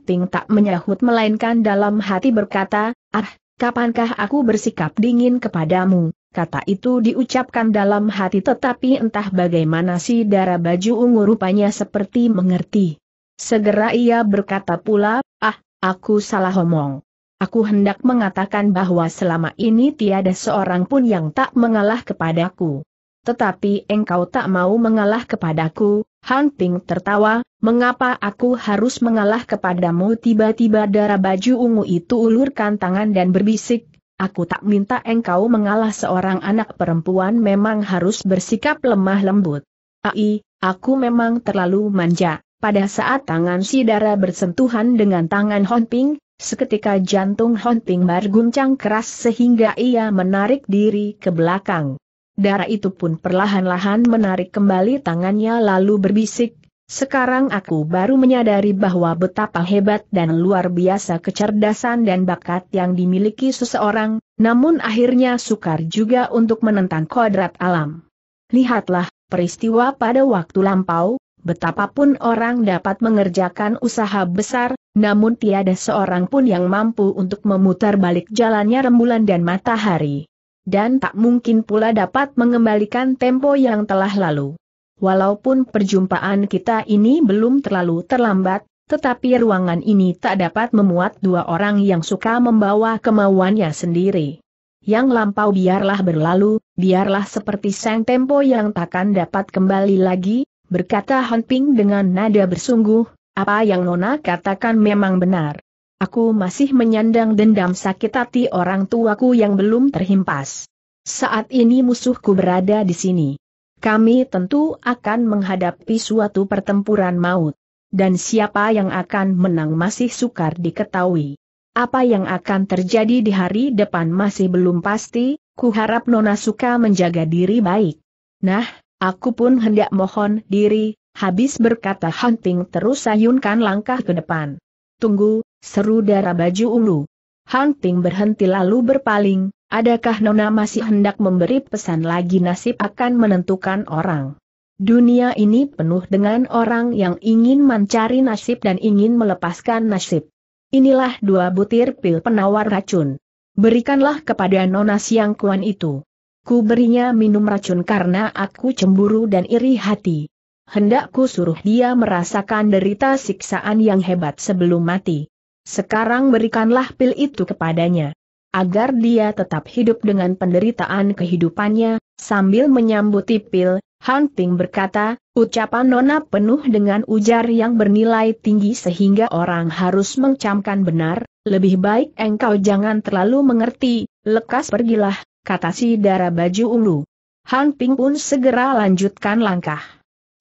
Ping tak menyahut melainkan dalam hati berkata, ah, kapankah aku bersikap dingin kepadamu? Kata itu diucapkan dalam hati tetapi entah bagaimana si darah baju ungu rupanya seperti mengerti. Segera ia berkata pula, ah, aku salah omong. Aku hendak mengatakan bahwa selama ini tiada seorang pun yang tak mengalah kepadaku. Tetapi engkau tak mau mengalah kepadaku, Han Ping tertawa, mengapa aku harus mengalah kepadamu tiba-tiba darah baju ungu itu ulurkan tangan dan berbisik, Aku tak minta engkau mengalah seorang anak perempuan memang harus bersikap lemah lembut. Ai, aku memang terlalu manja. Pada saat tangan si Dara bersentuhan dengan tangan Honping, seketika jantung Honping berguncang keras sehingga ia menarik diri ke belakang. Dara itu pun perlahan-lahan menarik kembali tangannya lalu berbisik, sekarang aku baru menyadari bahwa betapa hebat dan luar biasa kecerdasan dan bakat yang dimiliki seseorang, namun akhirnya sukar juga untuk menentang kodrat alam. Lihatlah, peristiwa pada waktu lampau, betapapun orang dapat mengerjakan usaha besar, namun tiada seorang pun yang mampu untuk memutar balik jalannya rembulan dan matahari. Dan tak mungkin pula dapat mengembalikan tempo yang telah lalu. Walaupun perjumpaan kita ini belum terlalu terlambat, tetapi ruangan ini tak dapat memuat dua orang yang suka membawa kemauannya sendiri. Yang lampau biarlah berlalu, biarlah seperti sang tempo yang takkan dapat kembali lagi, berkata Han Ping dengan nada bersungguh, apa yang Nona katakan memang benar. Aku masih menyandang dendam sakit hati orang tuaku yang belum terhimpas. Saat ini musuhku berada di sini kami tentu akan menghadapi suatu pertempuran maut. Dan siapa yang akan menang masih sukar diketahui. Apa yang akan terjadi di hari depan masih belum pasti, kuharap Nona suka menjaga diri baik. Nah, aku pun hendak mohon diri, habis berkata Hunting terus sayunkan langkah ke depan. Tunggu, seru darah baju ungu. Hunting berhenti lalu berpaling, Adakah Nona masih hendak memberi pesan lagi nasib akan menentukan orang? Dunia ini penuh dengan orang yang ingin mencari nasib dan ingin melepaskan nasib. Inilah dua butir pil penawar racun. Berikanlah kepada Nona Siang Kuan itu. Ku berinya minum racun karena aku cemburu dan iri hati. Hendakku suruh dia merasakan derita siksaan yang hebat sebelum mati. Sekarang berikanlah pil itu kepadanya agar dia tetap hidup dengan penderitaan kehidupannya, sambil menyambut pil, Han Ping berkata, ucapan Nona penuh dengan ujar yang bernilai tinggi sehingga orang harus mengcamkan benar, lebih baik engkau jangan terlalu mengerti, lekas pergilah, kata si darah baju ulu. Han Ping pun segera lanjutkan langkah.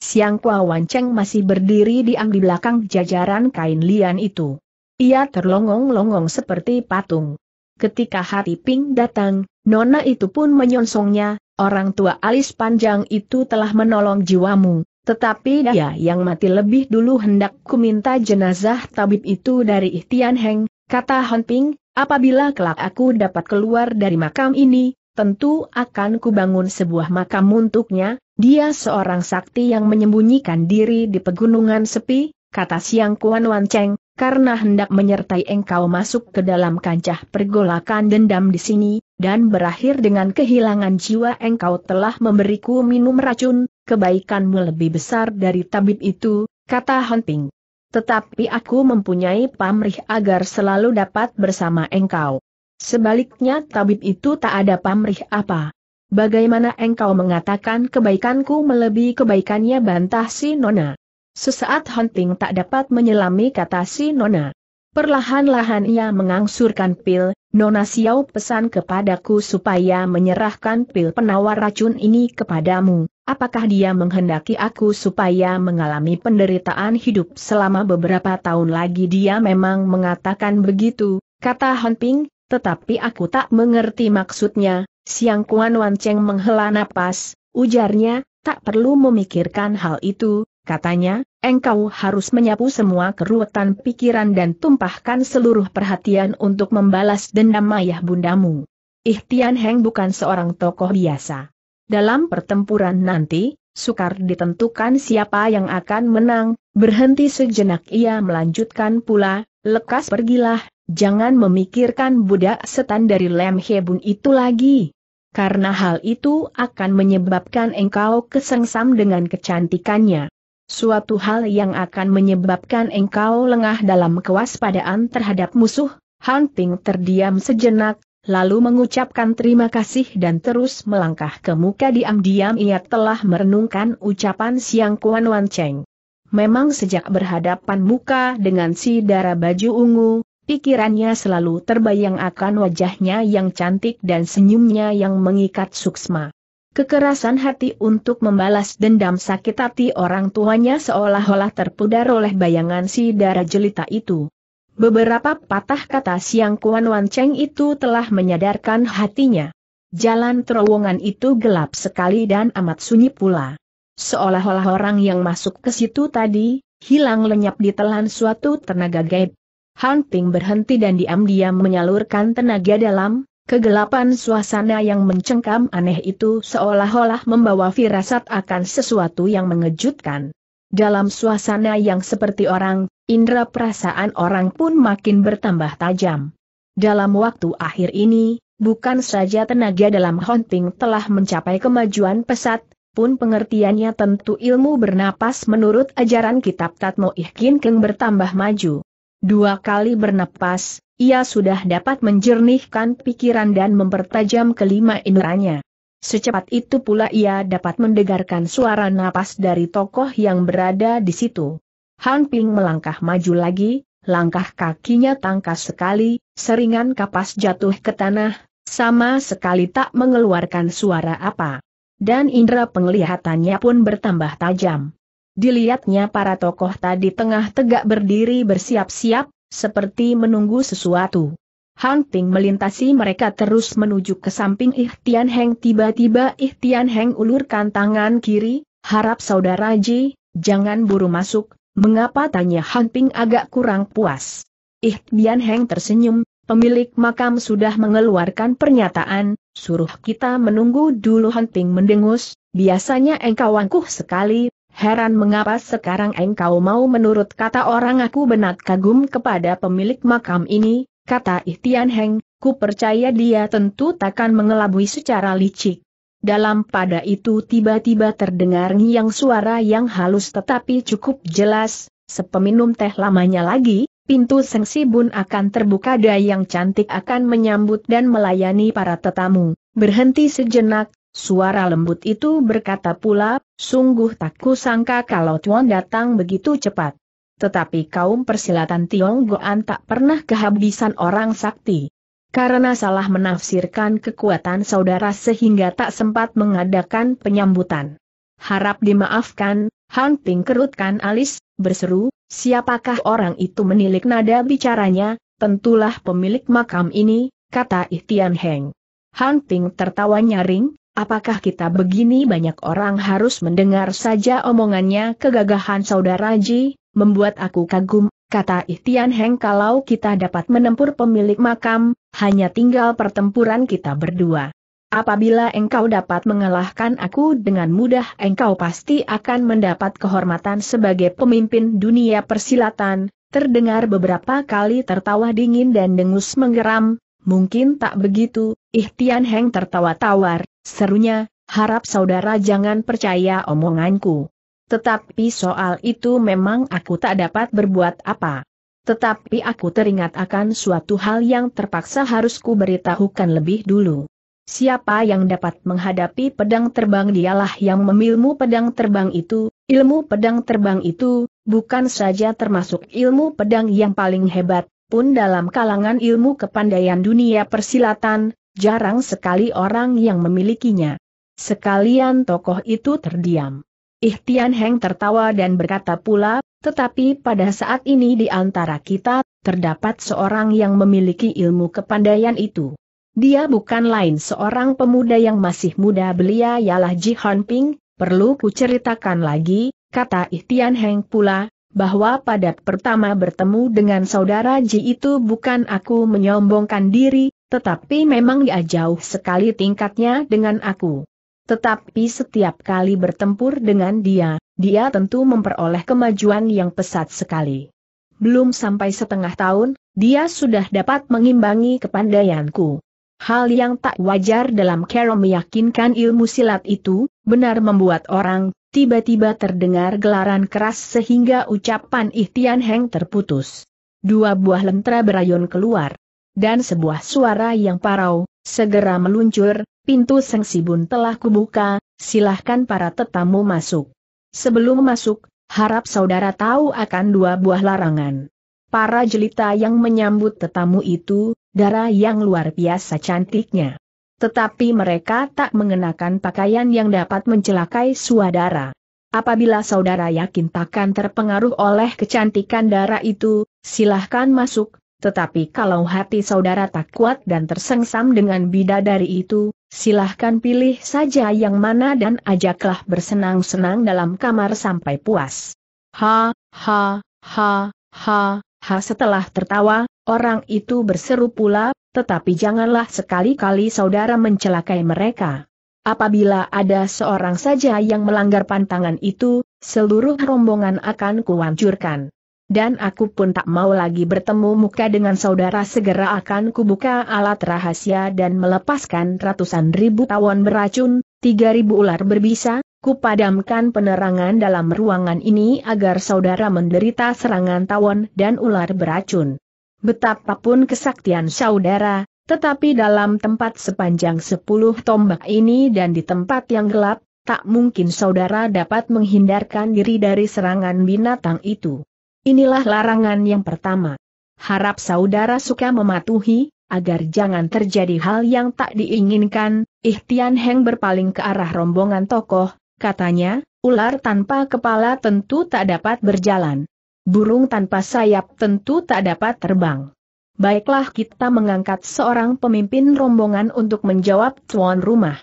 Siang Kua Wan masih berdiri diam di belakang jajaran kain lian itu. Ia terlongong-longong seperti patung ketika hari Ping datang, Nona itu pun menyongsongnya. orang tua alis panjang itu telah menolong jiwamu, tetapi dia yang mati lebih dulu hendak kuminta jenazah tabib itu dari Ihtian Heng, kata Han Ping, apabila kelak aku dapat keluar dari makam ini, tentu akan kubangun sebuah makam untuknya, dia seorang sakti yang menyembunyikan diri di pegunungan sepi, kata Siang Kuan Wan Cheng, karena hendak menyertai engkau masuk ke dalam kancah pergolakan dendam di sini, dan berakhir dengan kehilangan jiwa engkau telah memberiku minum racun, kebaikanmu lebih besar dari tabib itu, kata Hunting. Tetapi aku mempunyai pamrih agar selalu dapat bersama engkau. Sebaliknya tabib itu tak ada pamrih apa. Bagaimana engkau mengatakan kebaikanku melebihi kebaikannya bantah si Nona? Sesaat Hunting tak dapat menyelami kata si Nona. Perlahan-lahan ia mengangsurkan pil, Nona Xiao pesan kepadaku supaya menyerahkan pil penawar racun ini kepadamu. Apakah dia menghendaki aku supaya mengalami penderitaan hidup selama beberapa tahun lagi dia memang mengatakan begitu, kata Ping. tetapi aku tak mengerti maksudnya, Siang Kuan Wan Cheng menghela napas, ujarnya, tak perlu memikirkan hal itu, Katanya, engkau harus menyapu semua keruwetan pikiran dan tumpahkan seluruh perhatian untuk membalas dendam ayah bundamu. Ihtian Heng bukan seorang tokoh biasa. Dalam pertempuran nanti, sukar ditentukan siapa yang akan menang, berhenti sejenak ia melanjutkan pula, lekas pergilah, jangan memikirkan budak setan dari Lem Hebun itu lagi karena hal itu akan menyebabkan engkau kesengsam dengan kecantikannya suatu hal yang akan menyebabkan engkau lengah dalam kewaspadaan terhadap musuh, Hunting terdiam sejenak, lalu mengucapkan terima kasih dan terus melangkah ke muka diam-diam ia telah merenungkan ucapan Siang Kuan Wan Cheng. Memang sejak berhadapan muka dengan si darah baju ungu, pikirannya selalu terbayang akan wajahnya yang cantik dan senyumnya yang mengikat suksma. Kekerasan hati untuk membalas dendam sakit hati orang tuanya seolah-olah terpudar oleh bayangan si darah jelita itu. Beberapa patah kata siang Kuan Wan Cheng itu telah menyadarkan hatinya. Jalan terowongan itu gelap sekali dan amat sunyi pula. Seolah-olah orang yang masuk ke situ tadi, hilang lenyap ditelan suatu tenaga gaib. Hunting berhenti dan diam-diam menyalurkan tenaga dalam, Kegelapan suasana yang mencengkam aneh itu seolah-olah membawa firasat akan sesuatu yang mengejutkan. Dalam suasana yang seperti orang, indera perasaan orang pun makin bertambah tajam. Dalam waktu akhir ini, bukan saja tenaga dalam hunting telah mencapai kemajuan pesat, pun pengertiannya tentu ilmu bernapas menurut ajaran kitab Tatmo Ihkin Keng bertambah maju. Dua kali bernapas, ia sudah dapat menjernihkan pikiran dan mempertajam kelima inderanya. Secepat itu pula ia dapat mendengarkan suara napas dari tokoh yang berada di situ. Han Ping melangkah maju lagi, langkah kakinya tangkas sekali, seringan kapas jatuh ke tanah, sama sekali tak mengeluarkan suara apa. Dan indera penglihatannya pun bertambah tajam. Dilihatnya para tokoh tadi tengah tegak berdiri bersiap-siap, seperti menunggu sesuatu. Hang Ting melintasi mereka terus menuju ke samping Tian Heng tiba-tiba Tian Heng ulurkan tangan kiri, harap saudara Ji, jangan buru masuk, mengapa tanya Hang Ting agak kurang puas. Tian Heng tersenyum, pemilik makam sudah mengeluarkan pernyataan, suruh kita menunggu dulu Hang Ting mendengus, biasanya engkau angkuh sekali, Heran mengapa sekarang engkau mau menurut kata orang aku benat kagum kepada pemilik makam ini, kata Ihtian Heng, ku percaya dia tentu takkan mengelabui secara licik. Dalam pada itu tiba-tiba terdengar yang suara yang halus tetapi cukup jelas, sepeminum teh lamanya lagi, pintu sengsi bun akan terbuka dan yang cantik akan menyambut dan melayani para tetamu. Berhenti sejenak, Suara lembut itu berkata pula, sungguh tak kusangka kalau Tuan datang begitu cepat. Tetapi kaum persilatan Tionggoan tak pernah kehabisan orang sakti. Karena salah menafsirkan kekuatan saudara sehingga tak sempat mengadakan penyambutan. Harap dimaafkan, Hang Ping kerutkan alis, berseru, siapakah orang itu menilik nada bicaranya, tentulah pemilik makam ini, kata Ihtian Heng. Hang Ping tertawa nyaring, Apakah kita begini banyak orang harus mendengar saja omongannya kegagahan saudara Ji, membuat aku kagum, kata Ihtian Heng kalau kita dapat menempur pemilik makam, hanya tinggal pertempuran kita berdua. Apabila engkau dapat mengalahkan aku dengan mudah engkau pasti akan mendapat kehormatan sebagai pemimpin dunia persilatan, terdengar beberapa kali tertawa dingin dan dengus menggeram, mungkin tak begitu, Ihtian Heng tertawa tawar, Serunya, harap saudara jangan percaya omonganku. Tetapi soal itu memang aku tak dapat berbuat apa. Tetapi aku teringat akan suatu hal yang terpaksa harus ku beritahukan lebih dulu. Siapa yang dapat menghadapi pedang terbang dialah yang memilmu pedang terbang itu, ilmu pedang terbang itu, bukan saja termasuk ilmu pedang yang paling hebat, pun dalam kalangan ilmu kepandaian dunia persilatan, jarang sekali orang yang memilikinya. Sekalian tokoh itu terdiam. Ihtian Heng tertawa dan berkata pula, tetapi pada saat ini di antara kita, terdapat seorang yang memiliki ilmu kepandaian itu. Dia bukan lain seorang pemuda yang masih muda belia ialah Ji Ping, perlu kuceritakan lagi, kata Ihtian Heng pula, bahwa pada pertama bertemu dengan saudara Ji itu bukan aku menyombongkan diri, tetapi memang dia jauh sekali tingkatnya dengan aku. Tetapi setiap kali bertempur dengan dia, dia tentu memperoleh kemajuan yang pesat sekali. Belum sampai setengah tahun, dia sudah dapat mengimbangi kepandaianku. Hal yang tak wajar dalam Carol meyakinkan ilmu silat itu, benar membuat orang, tiba-tiba terdengar gelaran keras sehingga ucapan Ihtian Heng terputus. Dua buah lentera berayun keluar dan sebuah suara yang parau, segera meluncur, pintu Seng Sibun telah kubuka, silahkan para tetamu masuk. Sebelum masuk, harap saudara tahu akan dua buah larangan. Para jelita yang menyambut tetamu itu, darah yang luar biasa cantiknya. Tetapi mereka tak mengenakan pakaian yang dapat mencelakai suadara. Apabila saudara yakin takkan terpengaruh oleh kecantikan darah itu, silahkan masuk, tetapi kalau hati saudara tak kuat dan tersengsam dengan bidadari itu, silahkan pilih saja yang mana dan ajaklah bersenang-senang dalam kamar sampai puas. Ha, ha, ha, ha, ha setelah tertawa, orang itu berseru pula, tetapi janganlah sekali-kali saudara mencelakai mereka. Apabila ada seorang saja yang melanggar pantangan itu, seluruh rombongan akan kuancurkan. Dan aku pun tak mau lagi bertemu muka dengan saudara segera akan kubuka alat rahasia dan melepaskan ratusan ribu tawon beracun, tiga ribu ular berbisa, kupadamkan penerangan dalam ruangan ini agar saudara menderita serangan tawon dan ular beracun. Betapapun kesaktian saudara, tetapi dalam tempat sepanjang sepuluh tombak ini dan di tempat yang gelap, tak mungkin saudara dapat menghindarkan diri dari serangan binatang itu. Inilah larangan yang pertama. Harap saudara suka mematuhi, agar jangan terjadi hal yang tak diinginkan, Ihtian Heng berpaling ke arah rombongan tokoh, katanya, ular tanpa kepala tentu tak dapat berjalan. Burung tanpa sayap tentu tak dapat terbang. Baiklah kita mengangkat seorang pemimpin rombongan untuk menjawab tuan rumah.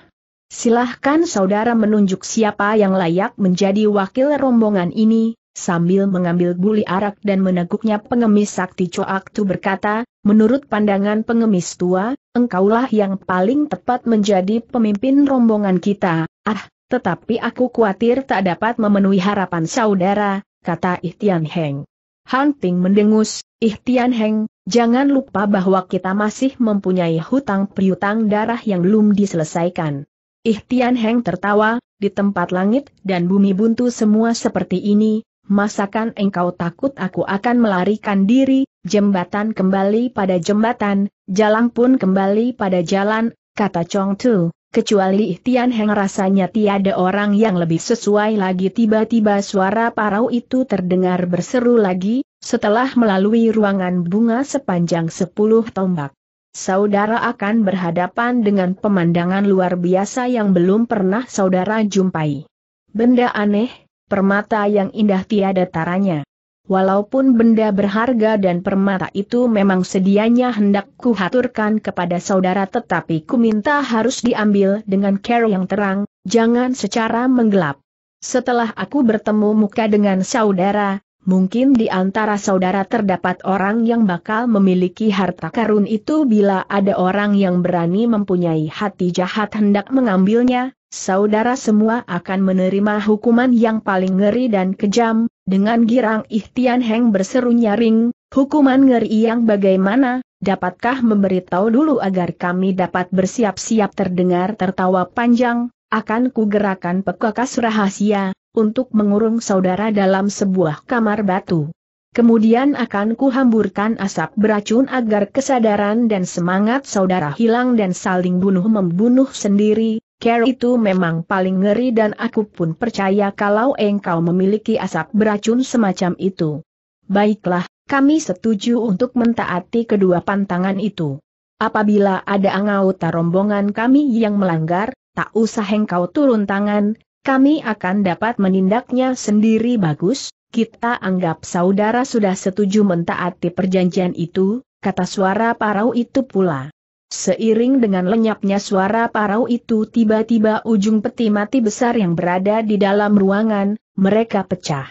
Silahkan saudara menunjuk siapa yang layak menjadi wakil rombongan ini, sambil mengambil buli arak dan meneguknya pengemis sakti Coak Tu berkata, menurut pandangan pengemis tua, engkaulah yang paling tepat menjadi pemimpin rombongan kita, ah, tetapi aku khawatir tak dapat memenuhi harapan saudara, kata Ihtian Heng. Han mendengus, Ihtian Heng, jangan lupa bahwa kita masih mempunyai hutang priutang darah yang belum diselesaikan. Ihtian Heng tertawa, di tempat langit dan bumi buntu semua seperti ini, masakan engkau takut aku akan melarikan diri, jembatan kembali pada jembatan, jalan pun kembali pada jalan, kata Chong Tu, kecuali Tian Heng rasanya tiada orang yang lebih sesuai lagi tiba-tiba suara parau itu terdengar berseru lagi, setelah melalui ruangan bunga sepanjang sepuluh tombak. Saudara akan berhadapan dengan pemandangan luar biasa yang belum pernah saudara jumpai. Benda aneh, permata yang indah tiada taranya. Walaupun benda berharga dan permata itu memang sedianya hendak kuhaturkan kepada saudara tetapi ku minta harus diambil dengan cara yang terang, jangan secara menggelap. Setelah aku bertemu muka dengan saudara, Mungkin di antara saudara terdapat orang yang bakal memiliki harta karun itu bila ada orang yang berani mempunyai hati jahat hendak mengambilnya, saudara semua akan menerima hukuman yang paling ngeri dan kejam, dengan girang ikhtian Heng berseru nyaring, hukuman ngeri yang bagaimana, dapatkah memberitahu dulu agar kami dapat bersiap-siap terdengar tertawa panjang, akan kugerakan pekakas rahasia, untuk mengurung saudara dalam sebuah kamar batu. Kemudian akan kuhamburkan asap beracun agar kesadaran dan semangat saudara hilang dan saling bunuh membunuh sendiri, Care itu memang paling ngeri dan aku pun percaya kalau engkau memiliki asap beracun semacam itu. Baiklah, kami setuju untuk mentaati kedua pantangan itu. Apabila ada anggota rombongan kami yang melanggar, tak usah engkau turun tangan, kami akan dapat menindaknya sendiri bagus, kita anggap saudara sudah setuju mentaati perjanjian itu, kata suara parau itu pula. Seiring dengan lenyapnya suara parau itu tiba-tiba ujung peti mati besar yang berada di dalam ruangan, mereka pecah.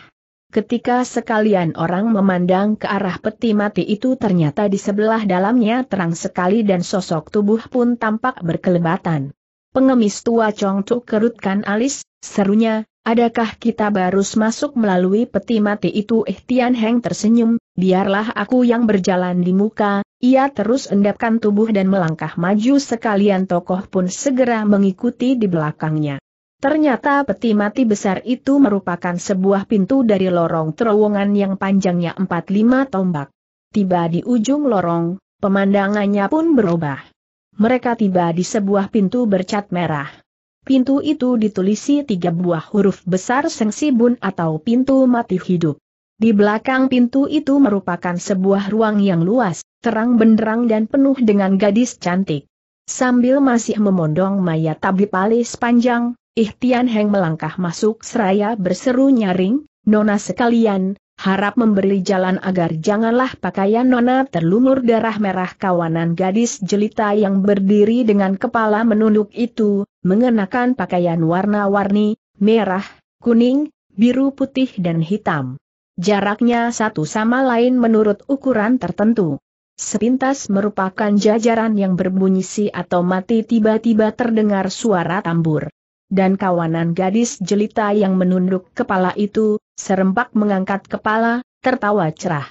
Ketika sekalian orang memandang ke arah peti mati itu ternyata di sebelah dalamnya terang sekali dan sosok tubuh pun tampak berkelebatan. Pengemis tua Chong tu kerutkan alis, Serunya, adakah kita baru masuk melalui peti mati itu? Eh Tian Heng tersenyum, biarlah aku yang berjalan di muka, ia terus endapkan tubuh dan melangkah maju sekalian tokoh pun segera mengikuti di belakangnya. Ternyata peti mati besar itu merupakan sebuah pintu dari lorong terowongan yang panjangnya 45 tombak. Tiba di ujung lorong, pemandangannya pun berubah. Mereka tiba di sebuah pintu bercat merah. Pintu itu ditulisi tiga buah huruf besar sengsibun atau pintu mati hidup. Di belakang pintu itu merupakan sebuah ruang yang luas, terang benderang dan penuh dengan gadis cantik. Sambil masih memondong mayat tabi pali sepanjang, Ihtian Heng melangkah masuk seraya berseru nyaring, Nona sekalian, harap memberi jalan agar janganlah pakaian Nona terlumur darah merah kawanan gadis jelita yang berdiri dengan kepala menunduk itu, mengenakan pakaian warna-warni, merah, kuning, biru putih dan hitam. Jaraknya satu sama lain menurut ukuran tertentu. Sepintas merupakan jajaran yang berbunyi si atau mati tiba-tiba terdengar suara tambur. Dan kawanan gadis jelita yang menunduk kepala itu, serempak mengangkat kepala, tertawa cerah.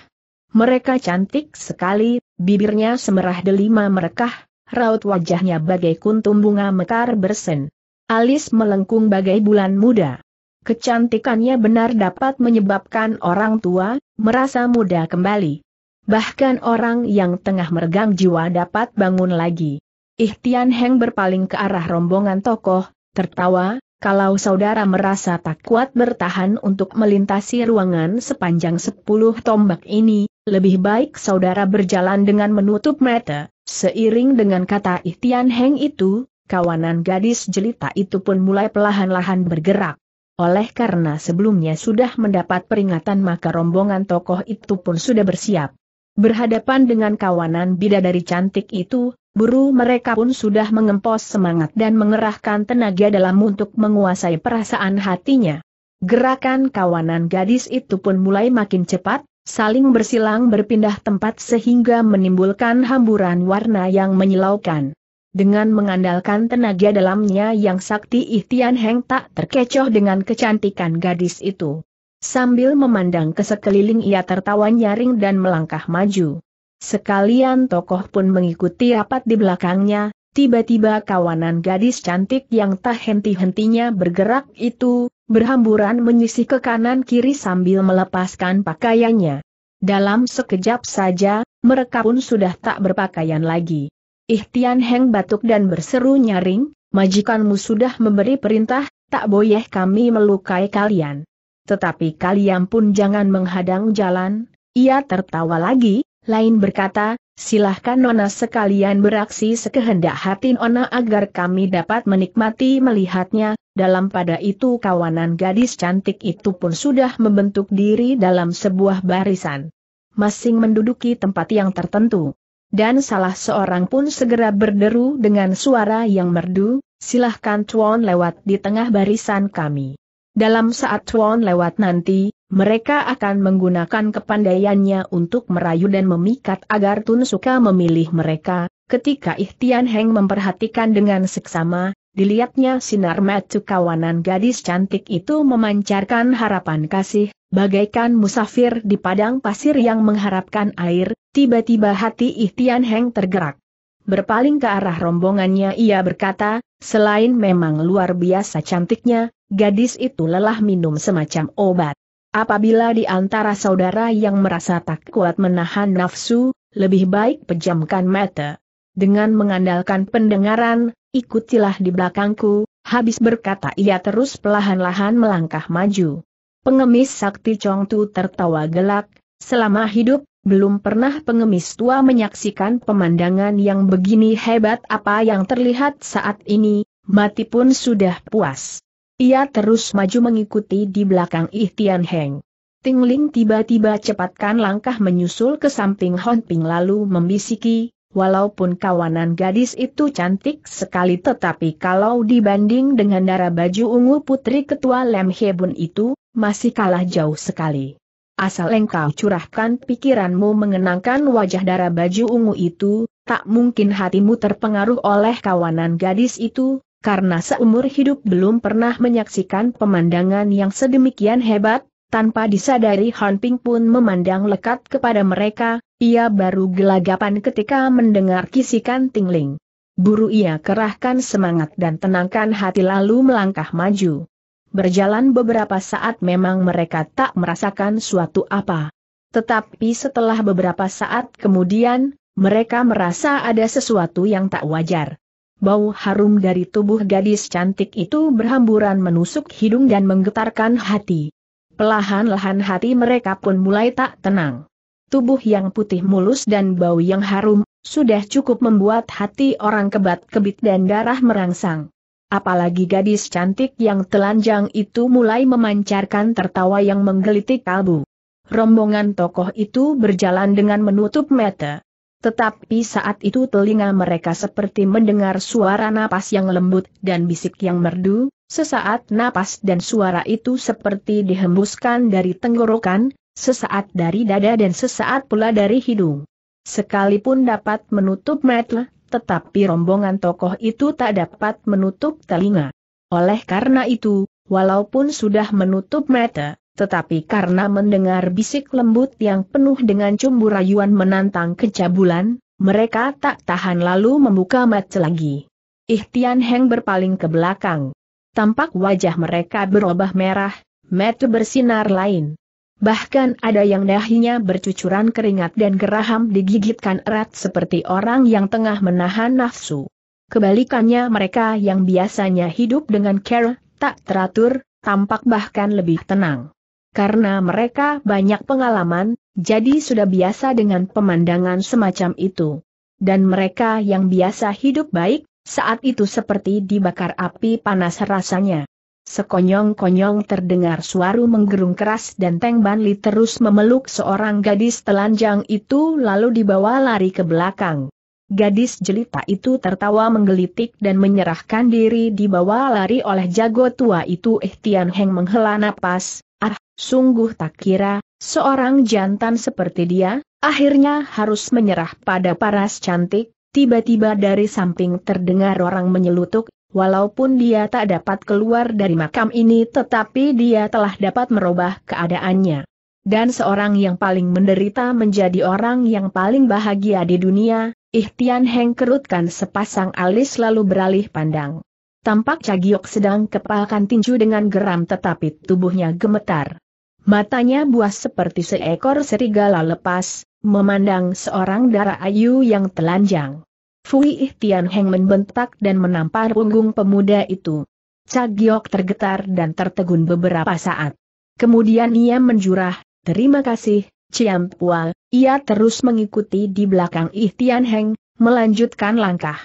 Mereka cantik sekali, bibirnya semerah delima merekah, raut wajahnya bagai kuntum bunga mekar bersen. Alis melengkung bagai bulan muda. Kecantikannya benar dapat menyebabkan orang tua, merasa muda kembali. Bahkan orang yang tengah meregang jiwa dapat bangun lagi. Ihtian Heng berpaling ke arah rombongan tokoh, tertawa, kalau saudara merasa tak kuat bertahan untuk melintasi ruangan sepanjang sepuluh tombak ini, lebih baik saudara berjalan dengan menutup mata. Seiring dengan kata Ihtian Heng itu, kawanan gadis jelita itu pun mulai pelahan lahan bergerak. Oleh karena sebelumnya sudah mendapat peringatan maka rombongan tokoh itu pun sudah bersiap. Berhadapan dengan kawanan bidadari cantik itu, buru mereka pun sudah mengempos semangat dan mengerahkan tenaga dalam untuk menguasai perasaan hatinya. Gerakan kawanan gadis itu pun mulai makin cepat, saling bersilang berpindah tempat sehingga menimbulkan hamburan warna yang menyilaukan. Dengan mengandalkan tenaga dalamnya yang sakti Ihtian Heng tak terkecoh dengan kecantikan gadis itu. Sambil memandang ke sekeliling ia tertawa nyaring dan melangkah maju. Sekalian tokoh pun mengikuti rapat di belakangnya, tiba-tiba kawanan gadis cantik yang tak henti-hentinya bergerak itu, berhamburan menyisih ke kanan kiri sambil melepaskan pakaiannya. Dalam sekejap saja, mereka pun sudah tak berpakaian lagi. Ihtian Heng batuk dan berseru nyaring, majikanmu sudah memberi perintah, tak boleh kami melukai kalian. Tetapi kalian pun jangan menghadang jalan, ia tertawa lagi, lain berkata, silahkan Nona sekalian beraksi sekehendak hati Nona agar kami dapat menikmati melihatnya, dalam pada itu kawanan gadis cantik itu pun sudah membentuk diri dalam sebuah barisan. Masing menduduki tempat yang tertentu. Dan salah seorang pun segera berderu dengan suara yang merdu, silahkan Tuan lewat di tengah barisan kami. Dalam saat Tuan lewat nanti, mereka akan menggunakan kepandaiannya untuk merayu dan memikat agar Tun suka memilih mereka, Ketika Ihtian Heng memperhatikan dengan seksama, Dilihatnya sinar mata kawanan gadis cantik itu memancarkan harapan kasih, bagaikan musafir di padang pasir yang mengharapkan air, tiba-tiba hati Ihtian Heng tergerak. Berpaling ke arah rombongannya ia berkata, selain memang luar biasa cantiknya, gadis itu lelah minum semacam obat. Apabila di antara saudara yang merasa tak kuat menahan nafsu, lebih baik pejamkan mata. Dengan mengandalkan pendengaran, ikutilah di belakangku, habis berkata ia terus perlahan-lahan melangkah maju. Pengemis sakti Chong tu tertawa gelak, selama hidup, belum pernah pengemis tua menyaksikan pemandangan yang begini hebat apa yang terlihat saat ini, mati pun sudah puas. Ia terus maju mengikuti di belakang Ihtian Heng. Tingling tiba-tiba cepatkan langkah menyusul ke samping Hon Ping lalu membisiki, Walaupun kawanan gadis itu cantik sekali tetapi kalau dibanding dengan darah baju ungu putri ketua Lem Hebun itu, masih kalah jauh sekali. Asal engkau curahkan pikiranmu mengenangkan wajah darah baju ungu itu, tak mungkin hatimu terpengaruh oleh kawanan gadis itu, karena seumur hidup belum pernah menyaksikan pemandangan yang sedemikian hebat, tanpa disadari Han Ping pun memandang lekat kepada mereka, ia baru gelagapan ketika mendengar kisikan tingling. Buru ia kerahkan semangat dan tenangkan hati lalu melangkah maju. Berjalan beberapa saat memang mereka tak merasakan suatu apa. Tetapi setelah beberapa saat kemudian, mereka merasa ada sesuatu yang tak wajar. Bau harum dari tubuh gadis cantik itu berhamburan menusuk hidung dan menggetarkan hati. Pelahan-lahan hati mereka pun mulai tak tenang. Tubuh yang putih mulus dan bau yang harum, sudah cukup membuat hati orang kebat-kebit dan darah merangsang. Apalagi gadis cantik yang telanjang itu mulai memancarkan tertawa yang menggelitik kalbu. Rombongan tokoh itu berjalan dengan menutup mata. Tetapi saat itu telinga mereka seperti mendengar suara napas yang lembut dan bisik yang merdu, Sesaat napas dan suara itu seperti dihembuskan dari tenggorokan, sesaat dari dada dan sesaat pula dari hidung. Sekalipun dapat menutup mata, tetapi rombongan tokoh itu tak dapat menutup telinga. Oleh karena itu, walaupun sudah menutup mata, tetapi karena mendengar bisik lembut yang penuh dengan cumbu rayuan menantang kecabulan, mereka tak tahan lalu membuka mata lagi. Ihtian Heng berpaling ke belakang. Tampak wajah mereka berubah merah, mata bersinar lain. Bahkan ada yang dahinya bercucuran keringat dan geraham digigitkan erat seperti orang yang tengah menahan nafsu. Kebalikannya mereka yang biasanya hidup dengan care, tak teratur, tampak bahkan lebih tenang. Karena mereka banyak pengalaman, jadi sudah biasa dengan pemandangan semacam itu. Dan mereka yang biasa hidup baik, saat itu seperti dibakar api panas rasanya. Sekonyong-konyong terdengar suara menggerung keras dan Teng Banli terus memeluk seorang gadis telanjang itu lalu dibawa lari ke belakang. Gadis jelita itu tertawa menggelitik dan menyerahkan diri dibawa lari oleh jago tua itu Eh Tian Heng menghela napas, ah, sungguh tak kira, seorang jantan seperti dia, akhirnya harus menyerah pada paras cantik, Tiba-tiba dari samping terdengar orang menyelutuk, walaupun dia tak dapat keluar dari makam ini tetapi dia telah dapat merubah keadaannya. Dan seorang yang paling menderita menjadi orang yang paling bahagia di dunia, Ihtian Heng kerutkan sepasang alis lalu beralih pandang. Tampak Cagiok sedang kepalkan tinju dengan geram tetapi tubuhnya gemetar. Matanya buas seperti seekor serigala lepas, memandang seorang darah ayu yang telanjang. Fui Ihtian Heng membentak dan menampar punggung pemuda itu. Cagiok tergetar dan tertegun beberapa saat. Kemudian ia menjurah, terima kasih, Ciam Pua, ia terus mengikuti di belakang Ihtian Heng, melanjutkan langkah.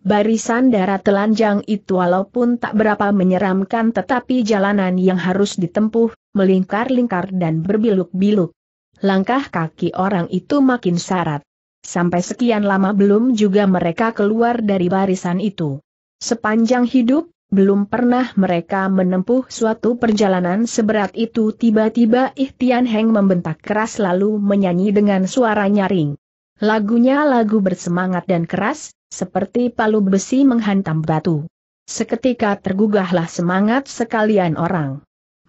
Barisan darah telanjang itu walaupun tak berapa menyeramkan tetapi jalanan yang harus ditempuh, melingkar-lingkar dan berbiluk-biluk langkah kaki orang itu makin syarat. Sampai sekian lama belum juga mereka keluar dari barisan itu. Sepanjang hidup, belum pernah mereka menempuh suatu perjalanan seberat itu tiba-tiba Ihtian Heng membentak keras lalu menyanyi dengan suara nyaring. Lagunya lagu bersemangat dan keras, seperti palu besi menghantam batu. Seketika tergugahlah semangat sekalian orang.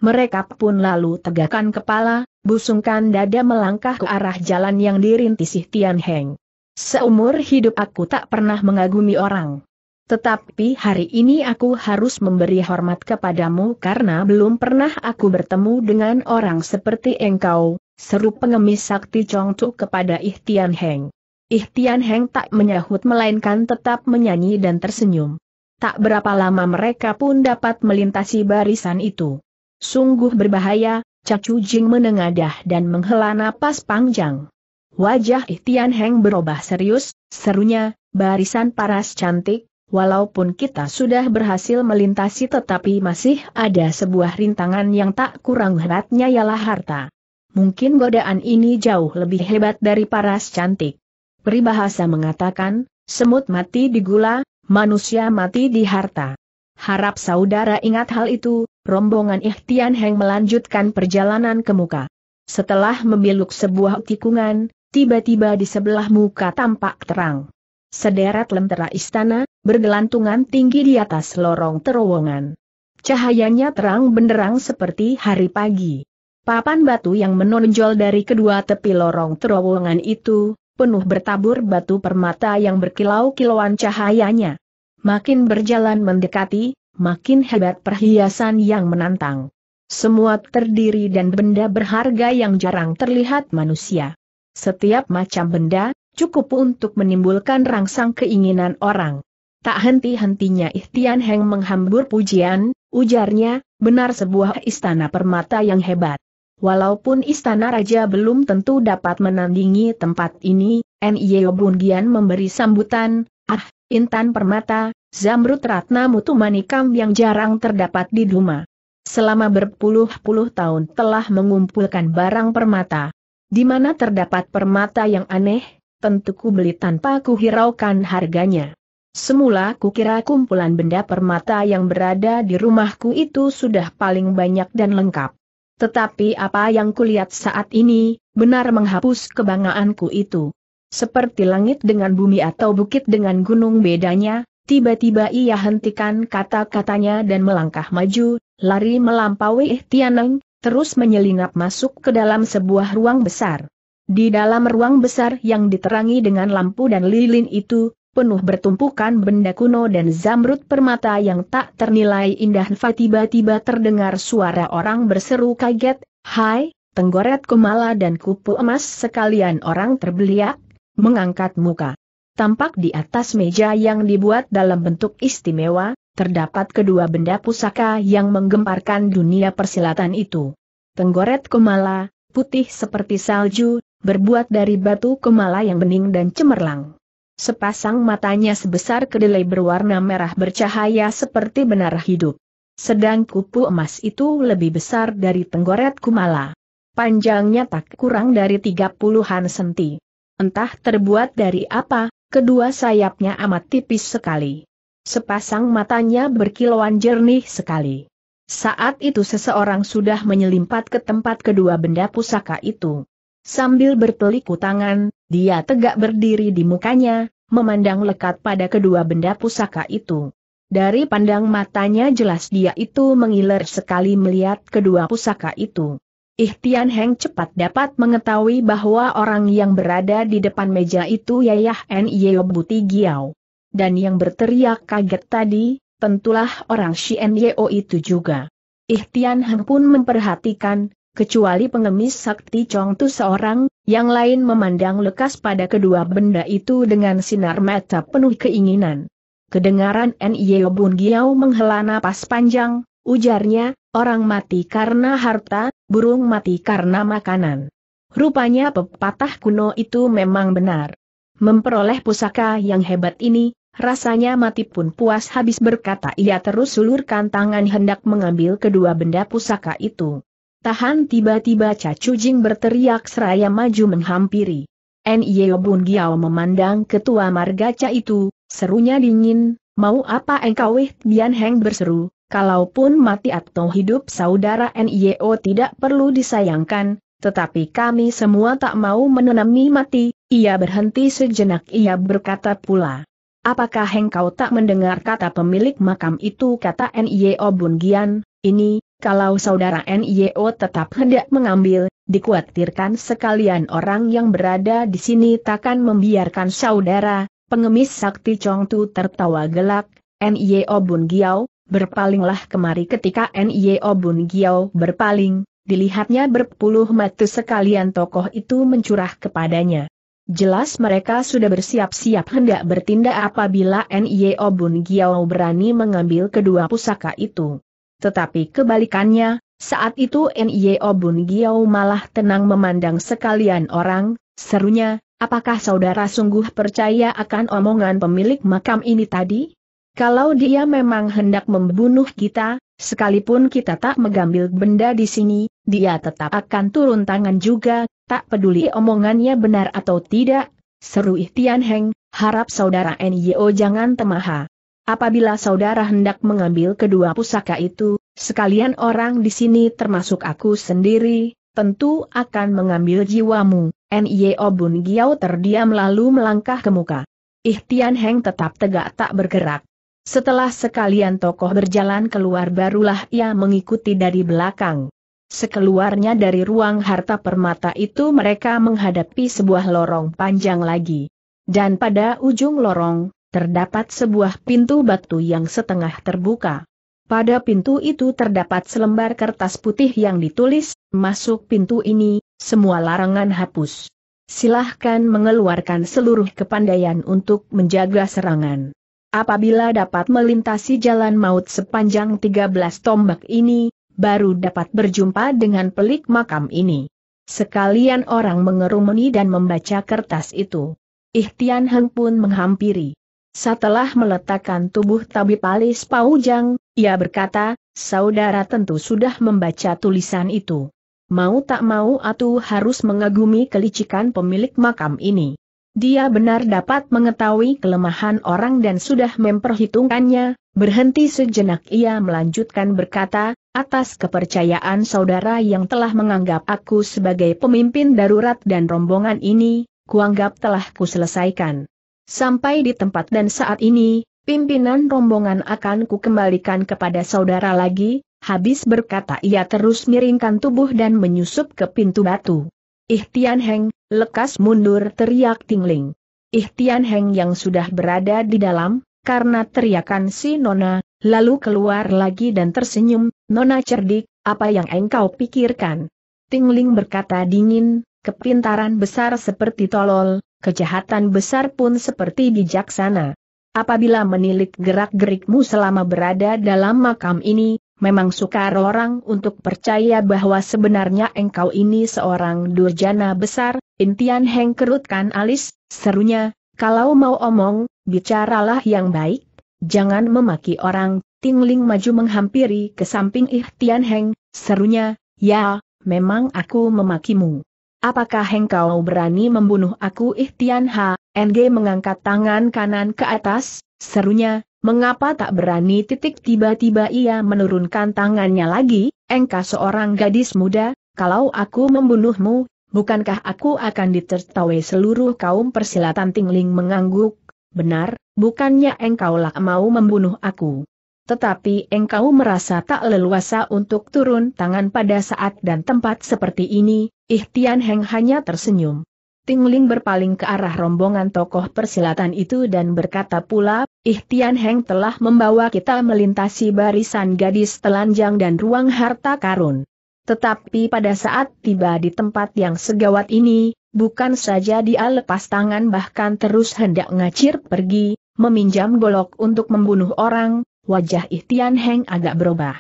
Mereka pun lalu tegakkan kepala, busungkan dada melangkah ke arah jalan yang dirintisi Tian Heng. Seumur hidup aku tak pernah mengagumi orang. Tetapi hari ini aku harus memberi hormat kepadamu karena belum pernah aku bertemu dengan orang seperti engkau, seru pengemis sakti Chongcu kepada Ihtian Heng. Ihtian Heng tak menyahut melainkan tetap menyanyi dan tersenyum. Tak berapa lama mereka pun dapat melintasi barisan itu. Sungguh berbahaya, Cacu Jing menengadah dan menghela napas panjang. Wajah Ihtian Heng berubah serius, serunya, barisan paras cantik, walaupun kita sudah berhasil melintasi tetapi masih ada sebuah rintangan yang tak kurang hebatnya ialah harta. Mungkin godaan ini jauh lebih hebat dari paras cantik. Peribahasa mengatakan, semut mati di gula, manusia mati di harta. Harap saudara ingat hal itu, rombongan Ihtian Heng melanjutkan perjalanan ke muka. Setelah memiluk sebuah tikungan, tiba-tiba di sebelah muka tampak terang. Sederet lentera istana, bergelantungan tinggi di atas lorong terowongan. Cahayanya terang benderang seperti hari pagi. Papan batu yang menonjol dari kedua tepi lorong terowongan itu, penuh bertabur batu permata yang berkilau-kilauan cahayanya. Makin berjalan mendekati, makin hebat perhiasan yang menantang. Semua terdiri dan benda berharga yang jarang terlihat manusia. Setiap macam benda, cukup untuk menimbulkan rangsang keinginan orang. Tak henti-hentinya Ihtian Heng menghambur pujian, ujarnya, benar sebuah istana permata yang hebat. Walaupun istana raja belum tentu dapat menandingi tempat ini, Nio Bungian memberi sambutan, ah, Intan Permata, Zamrud Ratna Mutu Manikam yang jarang terdapat di Duma. Selama berpuluh-puluh tahun telah mengumpulkan barang permata. Di mana terdapat permata yang aneh, tentu ku beli tanpa kuhiraukan harganya. Semula kukira kumpulan benda permata yang berada di rumahku itu sudah paling banyak dan lengkap. Tetapi apa yang kulihat saat ini, benar menghapus kebanggaanku itu. Seperti langit dengan bumi atau bukit dengan gunung bedanya, tiba-tiba ia hentikan kata-katanya dan melangkah maju, lari melampaui Ihtianeng, eh terus menyelinap masuk ke dalam sebuah ruang besar. Di dalam ruang besar yang diterangi dengan lampu dan lilin itu, penuh bertumpukan benda kuno dan zamrud permata yang tak ternilai indah tiba-tiba terdengar suara orang berseru kaget, Hai, tenggoret kumala dan kupu emas sekalian orang terbeliak, mengangkat muka. Tampak di atas meja yang dibuat dalam bentuk istimewa, terdapat kedua benda pusaka yang menggemparkan dunia persilatan itu. Tenggoret kemala, putih seperti salju, berbuat dari batu kemala yang bening dan cemerlang. Sepasang matanya sebesar kedelai berwarna merah bercahaya seperti benar hidup. Sedang kupu emas itu lebih besar dari tenggoret kumala. Panjangnya tak kurang dari 30-an senti. Entah terbuat dari apa, kedua sayapnya amat tipis sekali. Sepasang matanya berkilauan jernih sekali. Saat itu seseorang sudah menyelimpat ke tempat kedua benda pusaka itu. Sambil berteliku tangan, dia tegak berdiri di mukanya, memandang lekat pada kedua benda pusaka itu. Dari pandang matanya jelas dia itu mengiler sekali melihat kedua pusaka itu. Ihtian Heng cepat dapat mengetahui bahwa orang yang berada di depan meja itu Yayah Yeo Buti Giao. Dan yang berteriak kaget tadi, tentulah orang Shien Yeo itu juga. Ihtian Heng pun memperhatikan, kecuali pengemis sakti Chong Tu seorang, yang lain memandang lekas pada kedua benda itu dengan sinar mata penuh keinginan. Kedengaran Yeo Bun Giao menghela napas panjang, ujarnya, Orang mati karena harta, burung mati karena makanan. Rupanya pepatah kuno itu memang benar. Memperoleh pusaka yang hebat ini, rasanya mati pun puas habis berkata ia terus sulurkan tangan hendak mengambil kedua benda pusaka itu. Tahan tiba-tiba Cacu Jing berteriak seraya maju menghampiri. N.Y.O. Bun Giao memandang ketua marga margaca itu, serunya dingin, mau apa engkau wih Bian Heng berseru, kalaupun mati atau hidup saudara NIO tidak perlu disayangkan, tetapi kami semua tak mau menenami mati, ia berhenti sejenak ia berkata pula. Apakah engkau tak mendengar kata pemilik makam itu kata NIO Gian. ini, kalau saudara NIO tetap hendak mengambil, dikhawatirkan sekalian orang yang berada di sini takkan membiarkan saudara, pengemis sakti Chong Tu tertawa gelak, NIO Bun Giao. Berpalinglah kemari ketika Nio Bun Giao berpaling, dilihatnya berpuluh mata sekalian tokoh itu mencurah kepadanya. Jelas mereka sudah bersiap-siap hendak bertindak apabila Nio Bun Giao berani mengambil kedua pusaka itu. Tetapi kebalikannya, saat itu Nio Bun Giao malah tenang memandang sekalian orang, serunya, apakah saudara sungguh percaya akan omongan pemilik makam ini tadi? Kalau dia memang hendak membunuh kita, sekalipun kita tak mengambil benda di sini, dia tetap akan turun tangan juga, tak peduli omongannya benar atau tidak, seru Ihtian Heng, harap saudara NYO jangan temaha. Apabila saudara hendak mengambil kedua pusaka itu, sekalian orang di sini termasuk aku sendiri, tentu akan mengambil jiwamu. NIO Bun Giao terdiam lalu melangkah ke muka. Ihtian Heng tetap tegak tak bergerak. Setelah sekalian tokoh berjalan keluar barulah ia mengikuti dari belakang. Sekeluarnya dari ruang harta permata itu mereka menghadapi sebuah lorong panjang lagi. Dan pada ujung lorong, terdapat sebuah pintu batu yang setengah terbuka. Pada pintu itu terdapat selembar kertas putih yang ditulis, masuk pintu ini, semua larangan hapus. Silahkan mengeluarkan seluruh kepandaian untuk menjaga serangan. Apabila dapat melintasi jalan maut sepanjang 13 tombak ini, baru dapat berjumpa dengan pelik makam ini. Sekalian orang mengerumuni dan membaca kertas itu. Ihtian Heng pun menghampiri. Setelah meletakkan tubuh Tabi alis Paujang, ia berkata, saudara tentu sudah membaca tulisan itu. Mau tak mau atau harus mengagumi kelicikan pemilik makam ini. Dia benar dapat mengetahui kelemahan orang dan sudah memperhitungkannya, berhenti sejenak ia melanjutkan berkata, atas kepercayaan saudara yang telah menganggap aku sebagai pemimpin darurat dan rombongan ini, kuanggap telah kuselesaikan. Sampai di tempat dan saat ini, pimpinan rombongan akan kukembalikan kepada saudara lagi, habis berkata ia terus miringkan tubuh dan menyusup ke pintu batu. Ihtian Heng, Lekas mundur teriak Tingling. Ihtian Heng yang sudah berada di dalam, karena teriakan si Nona, lalu keluar lagi dan tersenyum, Nona cerdik, apa yang engkau pikirkan? Tingling berkata dingin, kepintaran besar seperti tolol, kejahatan besar pun seperti bijaksana. Apabila menilik gerak-gerikmu selama berada dalam makam ini, memang sukar orang untuk percaya bahwa sebenarnya engkau ini seorang durjana besar, Intian Heng kerutkan alis, serunya, kalau mau omong, bicaralah yang baik, jangan memaki orang, Tingling maju menghampiri ke samping Ihtian Heng, serunya, ya, memang aku memakimu. Apakah heng kau berani membunuh aku Ihtian H? NG mengangkat tangan kanan ke atas, serunya, mengapa tak berani titik tiba-tiba ia menurunkan tangannya lagi, engkau seorang gadis muda, kalau aku membunuhmu, bukankah aku akan ditertawai seluruh kaum persilatan tingling mengangguk? Benar, bukannya engkaulah mau membunuh aku. Tetapi engkau merasa tak leluasa untuk turun tangan pada saat dan tempat seperti ini, Ihtian Heng hanya tersenyum. Tingling berpaling ke arah rombongan tokoh persilatan itu dan berkata pula, Ihtian Heng telah membawa kita melintasi barisan gadis telanjang dan ruang harta karun. Tetapi pada saat tiba di tempat yang segawat ini, bukan saja dia lepas tangan bahkan terus hendak ngacir pergi, meminjam golok untuk membunuh orang, wajah Ihtian Heng agak berubah.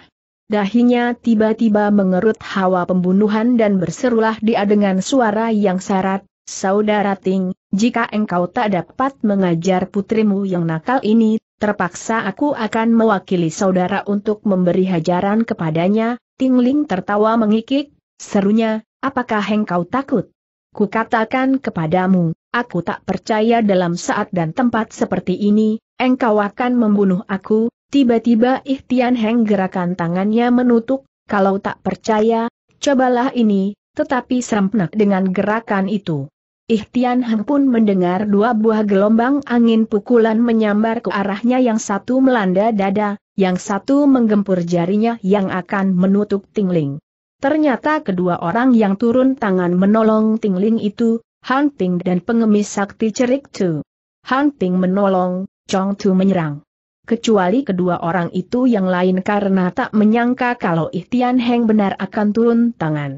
Dahinya tiba-tiba mengerut hawa pembunuhan dan berserulah dia dengan suara yang syarat, Saudara Ting, jika engkau tak dapat mengajar putrimu yang nakal ini, terpaksa aku akan mewakili saudara untuk memberi hajaran kepadanya, Tingling tertawa mengikik, serunya, apakah engkau takut? Ku katakan kepadamu, aku tak percaya dalam saat dan tempat seperti ini, engkau akan membunuh aku, tiba-tiba Ihtian Heng gerakan tangannya menutup, kalau tak percaya, cobalah ini, tetapi serempnak dengan gerakan itu. Ihtian Heng pun mendengar dua buah gelombang angin pukulan menyambar ke arahnya yang satu melanda dada, yang satu menggempur jarinya yang akan menutup tingling. Ternyata kedua orang yang turun tangan menolong tingling itu, Han dan pengemis sakti cerik Tu. Han menolong, Chong Tu menyerang. Kecuali kedua orang itu yang lain karena tak menyangka kalau Ihtian Heng benar akan turun tangan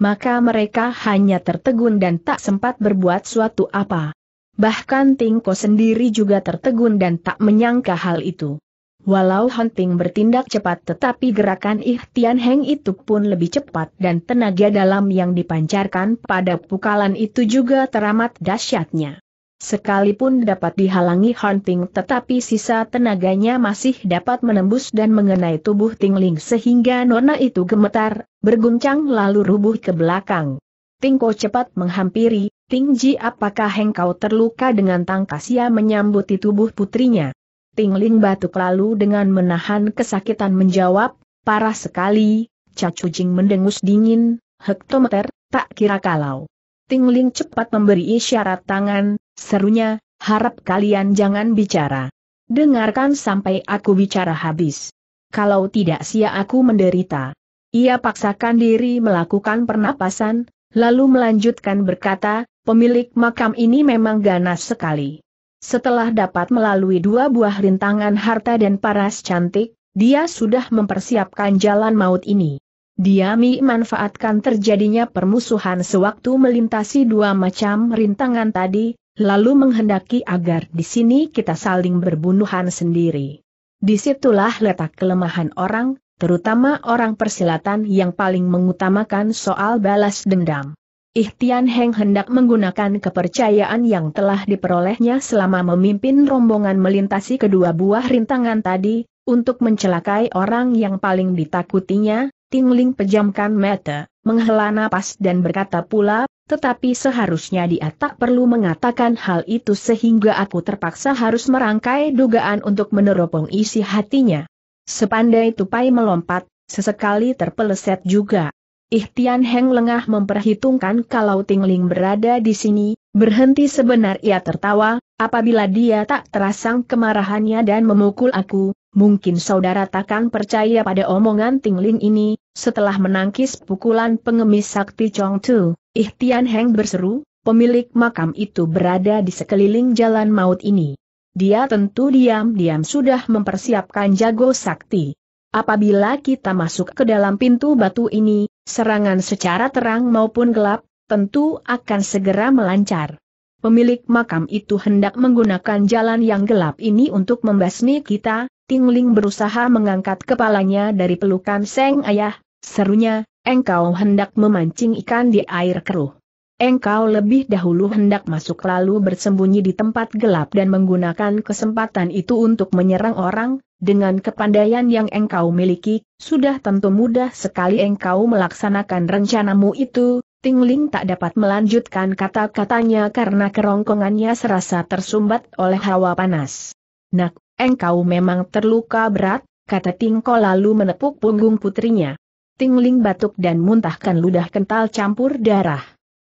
maka mereka hanya tertegun dan tak sempat berbuat suatu apa. Bahkan Tingko sendiri juga tertegun dan tak menyangka hal itu. Walau Hunting bertindak cepat tetapi gerakan Ihtian Heng itu pun lebih cepat dan tenaga dalam yang dipancarkan pada pukalan itu juga teramat dahsyatnya. Sekalipun dapat dihalangi Hunting tetapi sisa tenaganya masih dapat menembus dan mengenai tubuh Tingling sehingga nona itu gemetar, berguncang lalu rubuh ke belakang. Tingko cepat menghampiri, Tingji apakah engkau terluka dengan tangkasia menyambuti tubuh putrinya? Tingling batuk lalu dengan menahan kesakitan menjawab, parah sekali, cacu jing mendengus dingin, hektometer, tak kira kalau. Tingling cepat memberi isyarat tangan, Serunya, harap kalian jangan bicara. Dengarkan sampai aku bicara habis. Kalau tidak sia aku menderita. Ia paksakan diri melakukan pernapasan, lalu melanjutkan berkata, pemilik makam ini memang ganas sekali. Setelah dapat melalui dua buah rintangan harta dan paras cantik, dia sudah mempersiapkan jalan maut ini. Dia manfaatkan terjadinya permusuhan sewaktu melintasi dua macam rintangan tadi, lalu menghendaki agar di sini kita saling berbunuhan sendiri. Disitulah letak kelemahan orang, terutama orang persilatan yang paling mengutamakan soal balas dendam. Ihtian Heng hendak menggunakan kepercayaan yang telah diperolehnya selama memimpin rombongan melintasi kedua buah rintangan tadi, untuk mencelakai orang yang paling ditakutinya, Tingling pejamkan mata, menghela napas dan berkata pula, tetapi seharusnya dia tak perlu mengatakan hal itu sehingga aku terpaksa harus merangkai dugaan untuk meneropong isi hatinya. Sepandai tupai melompat, sesekali terpeleset juga. Ihtian Heng lengah memperhitungkan kalau Tingling berada di sini, berhenti sebenar ia tertawa, apabila dia tak terasang kemarahannya dan memukul aku, mungkin saudara takkan percaya pada omongan Tingling ini, setelah menangkis pukulan pengemis sakti Chong Tu, Ihtian Heng berseru, pemilik makam itu berada di sekeliling jalan maut ini. Dia tentu diam-diam sudah mempersiapkan jago sakti. Apabila kita masuk ke dalam pintu batu ini, serangan secara terang maupun gelap, tentu akan segera melancar. Pemilik makam itu hendak menggunakan jalan yang gelap ini untuk membasmi kita, Tingling berusaha mengangkat kepalanya dari pelukan Seng Ayah, Serunya, engkau hendak memancing ikan di air keruh. Engkau lebih dahulu hendak masuk lalu bersembunyi di tempat gelap dan menggunakan kesempatan itu untuk menyerang orang, dengan kepandaian yang engkau miliki, sudah tentu mudah sekali engkau melaksanakan rencanamu itu, Tingling tak dapat melanjutkan kata-katanya karena kerongkongannya serasa tersumbat oleh hawa panas. Nak, engkau memang terluka berat, kata Tingko lalu menepuk punggung putrinya. Tingling batuk dan muntahkan ludah kental campur darah.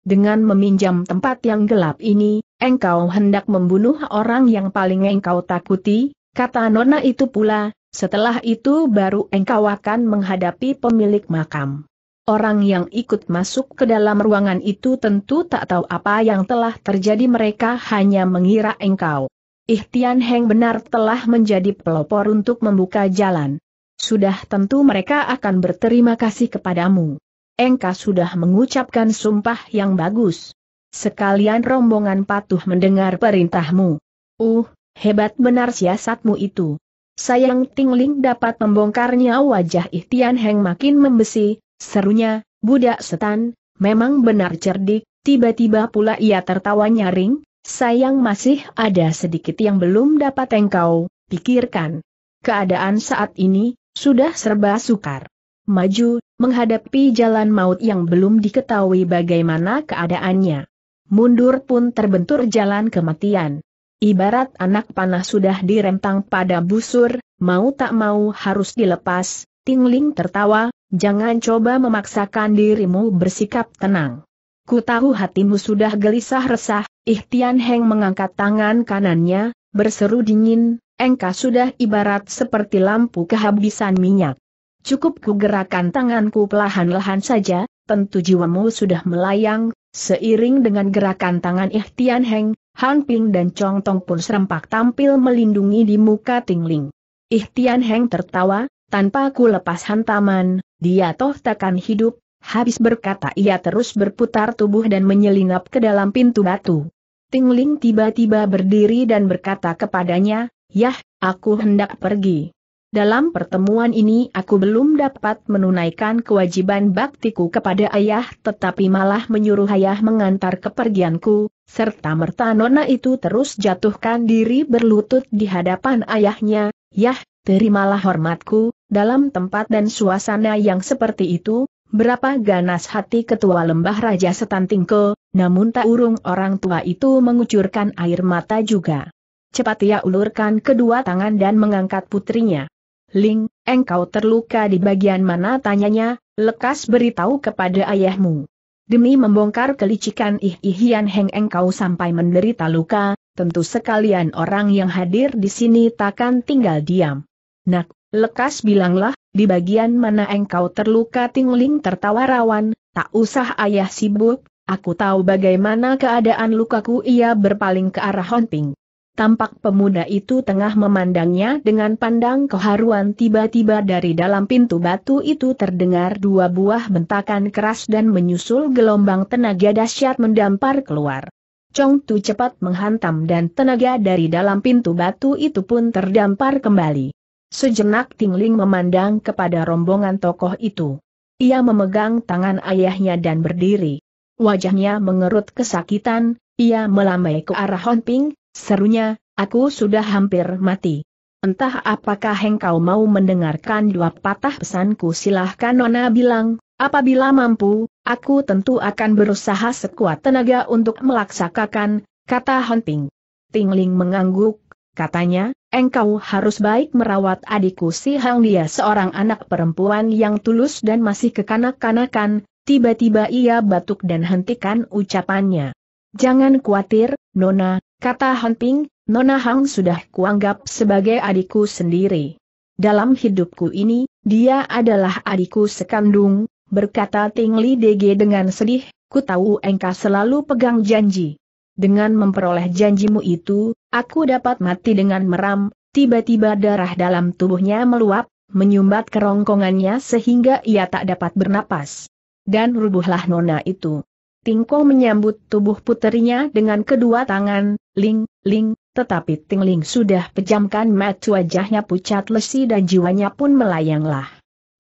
Dengan meminjam tempat yang gelap ini, engkau hendak membunuh orang yang paling engkau takuti, kata nona itu pula, setelah itu baru engkau akan menghadapi pemilik makam. Orang yang ikut masuk ke dalam ruangan itu tentu tak tahu apa yang telah terjadi mereka hanya mengira engkau. Ihtian Heng benar telah menjadi pelopor untuk membuka jalan sudah tentu mereka akan berterima kasih kepadamu. Engka sudah mengucapkan sumpah yang bagus. Sekalian rombongan patuh mendengar perintahmu. Uh, hebat benar siasatmu itu. Sayang Tingling dapat membongkarnya wajah Ihtian Heng makin membesi, serunya, budak setan, memang benar cerdik, tiba-tiba pula ia tertawa nyaring, sayang masih ada sedikit yang belum dapat engkau pikirkan. Keadaan saat ini, sudah serba sukar. Maju, menghadapi jalan maut yang belum diketahui bagaimana keadaannya. Mundur pun terbentur jalan kematian. Ibarat anak panah sudah direntang pada busur, mau tak mau harus dilepas, Tingling tertawa, jangan coba memaksakan dirimu bersikap tenang. Ku tahu hatimu sudah gelisah resah, Ihtian Heng mengangkat tangan kanannya, berseru dingin, engkau sudah ibarat seperti lampu kehabisan minyak. Cukup kugerakan tanganku pelahan-lahan saja, tentu jiwamu sudah melayang, seiring dengan gerakan tangan Ihtian Heng, Han Ping dan Chong Tong pun serempak tampil melindungi di muka Tingling. Ihtian Heng tertawa, tanpa ku lepas hantaman, dia toh takkan hidup, habis berkata ia terus berputar tubuh dan menyelinap ke dalam pintu batu. Tingling tiba-tiba berdiri dan berkata kepadanya, Yah, aku hendak pergi. Dalam pertemuan ini aku belum dapat menunaikan kewajiban baktiku kepada ayah tetapi malah menyuruh ayah mengantar kepergianku, serta merta nona itu terus jatuhkan diri berlutut di hadapan ayahnya, yah, terimalah hormatku, dalam tempat dan suasana yang seperti itu, berapa ganas hati ketua lembah Raja setan tingko, namun tak urung orang tua itu mengucurkan air mata juga. Cepat ia ulurkan kedua tangan dan mengangkat putrinya. Ling, engkau terluka di bagian mana tanyanya, lekas beritahu kepada ayahmu. Demi membongkar kelicikan Ih-Ihian Heng engkau sampai menderita luka, tentu sekalian orang yang hadir di sini takkan tinggal diam. Nak, lekas bilanglah, di bagian mana engkau terluka Ting Ling tertawa rawan, tak usah ayah sibuk, aku tahu bagaimana keadaan lukaku ia berpaling ke arah Honping. Tampak pemuda itu tengah memandangnya dengan pandang keharuan tiba-tiba dari dalam pintu batu itu terdengar dua buah bentakan keras dan menyusul gelombang tenaga dahsyat mendampar keluar. Chong Tu cepat menghantam dan tenaga dari dalam pintu batu itu pun terdampar kembali. Sejenak Tingling memandang kepada rombongan tokoh itu. Ia memegang tangan ayahnya dan berdiri. Wajahnya mengerut kesakitan, ia melambai ke arah Honping, Serunya, aku sudah hampir mati. Entah apakah engkau mau mendengarkan dua patah pesanku silahkan Nona bilang, apabila mampu, aku tentu akan berusaha sekuat tenaga untuk melaksanakan, kata Hunting. Tingling mengangguk, katanya, engkau harus baik merawat adikku si Hang dia seorang anak perempuan yang tulus dan masih kekanak-kanakan, tiba-tiba ia batuk dan hentikan ucapannya. Jangan khawatir, Nona, Kata Han Ping, Nona Hang sudah kuanggap sebagai adikku sendiri. Dalam hidupku ini, dia adalah adikku sekandung, berkata Ting Li DG dengan sedih, ku tahu engkau selalu pegang janji. Dengan memperoleh janjimu itu, aku dapat mati dengan meram, tiba-tiba darah dalam tubuhnya meluap, menyumbat kerongkongannya sehingga ia tak dapat bernapas. Dan rubuhlah nona itu. Tingko menyambut tubuh puterinya dengan kedua tangan, Ling, Ling, tetapi Ting Ling sudah pejamkan mata wajahnya pucat lesi dan jiwanya pun melayanglah.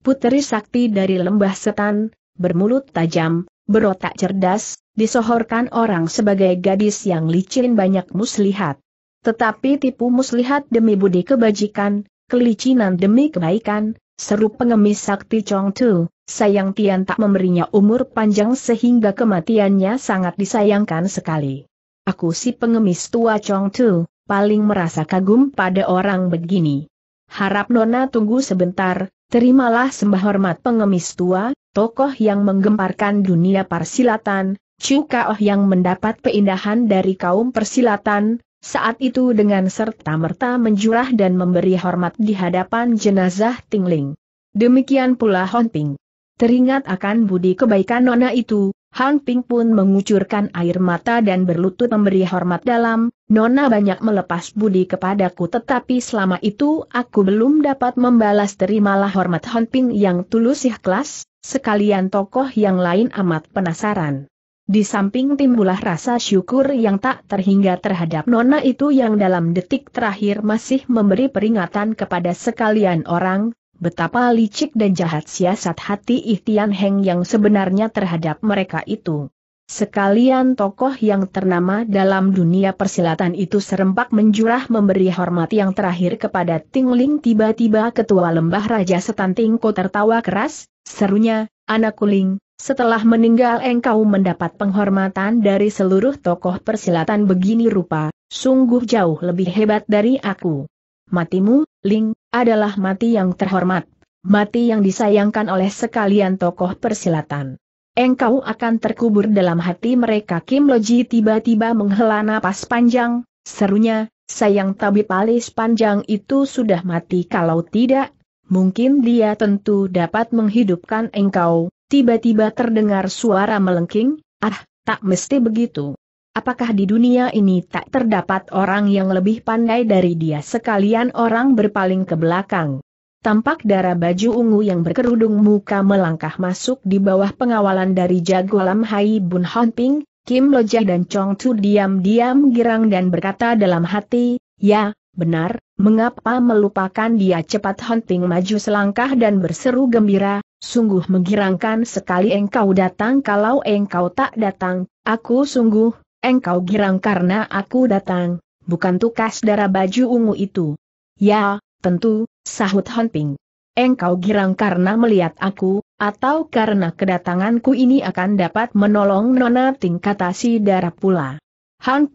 Puteri sakti dari lembah setan, bermulut tajam, berotak cerdas, disohorkan orang sebagai gadis yang licin banyak muslihat. Tetapi tipu muslihat demi budi kebajikan, kelicinan demi kebaikan, seru pengemis sakti Chong Tu. Sayang Tian tak memberinya umur panjang sehingga kematiannya sangat disayangkan sekali. Aku si pengemis tua Chong Tu, paling merasa kagum pada orang begini. Harap Nona tunggu sebentar, terimalah sembah hormat pengemis tua, tokoh yang menggemparkan dunia persilatan, Kaoh yang mendapat keindahan dari kaum persilatan, saat itu dengan serta-merta menjurah dan memberi hormat di hadapan jenazah Tingling. Demikian pula Ping. Teringat akan budi kebaikan nona itu, Hang Ping pun mengucurkan air mata dan berlutut memberi hormat dalam, Nona banyak melepas budi kepadaku tetapi selama itu aku belum dapat membalas terimalah hormat Hang Ping yang tulus ikhlas, sekalian tokoh yang lain amat penasaran. Di samping timbulah rasa syukur yang tak terhingga terhadap Nona itu yang dalam detik terakhir masih memberi peringatan kepada sekalian orang, Betapa licik dan jahat siasat hati Ihtian Heng yang sebenarnya terhadap mereka itu. Sekalian tokoh yang ternama dalam dunia persilatan itu serempak menjurah memberi hormat yang terakhir kepada Tingling tiba-tiba ketua lembah Raja Setan Setantingko tertawa keras, serunya, anak kuling, setelah meninggal engkau mendapat penghormatan dari seluruh tokoh persilatan begini rupa, sungguh jauh lebih hebat dari aku. Matimu, Ling, adalah mati yang terhormat, mati yang disayangkan oleh sekalian tokoh persilatan. Engkau akan terkubur dalam hati mereka Kim Loji tiba-tiba menghela napas panjang, serunya, sayang tabib alis panjang itu sudah mati kalau tidak, mungkin dia tentu dapat menghidupkan engkau, tiba-tiba terdengar suara melengking, ah, tak mesti begitu. Apakah di dunia ini tak terdapat orang yang lebih pandai dari dia sekalian orang berpaling ke belakang? Tampak darah baju ungu yang berkerudung muka melangkah masuk di bawah pengawalan dari jago Lam Hai Bun Honping, Kim Loja dan Chong Tu diam-diam girang dan berkata dalam hati, ya, benar, mengapa melupakan dia cepat Honping maju selangkah dan berseru gembira, sungguh menggirangkan sekali engkau datang kalau engkau tak datang, aku sungguh engkau girang karena aku datang, bukan tukas darah baju ungu itu. Ya, tentu, sahut Ping. Engkau girang karena melihat aku, atau karena kedatanganku ini akan dapat menolong nona Ting si darah pula.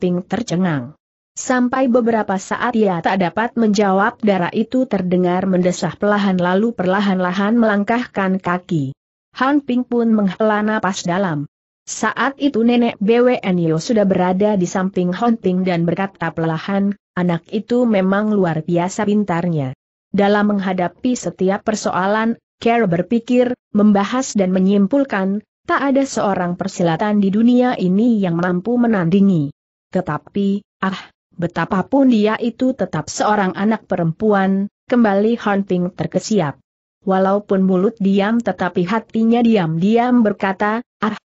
Ping tercengang. Sampai beberapa saat ia tak dapat menjawab darah itu terdengar mendesah pelahan lalu perlahan-lahan melangkahkan kaki. Han Ping pun menghela napas dalam. Saat itu nenek BWNyo sudah berada di samping Hunting dan berkata pelahan, anak itu memang luar biasa pintarnya. Dalam menghadapi setiap persoalan, Care berpikir, membahas dan menyimpulkan, tak ada seorang persilatan di dunia ini yang mampu menandingi. Tetapi, ah, betapapun dia itu tetap seorang anak perempuan, kembali Hunting terkesiap. Walaupun mulut diam tetapi hatinya diam-diam berkata,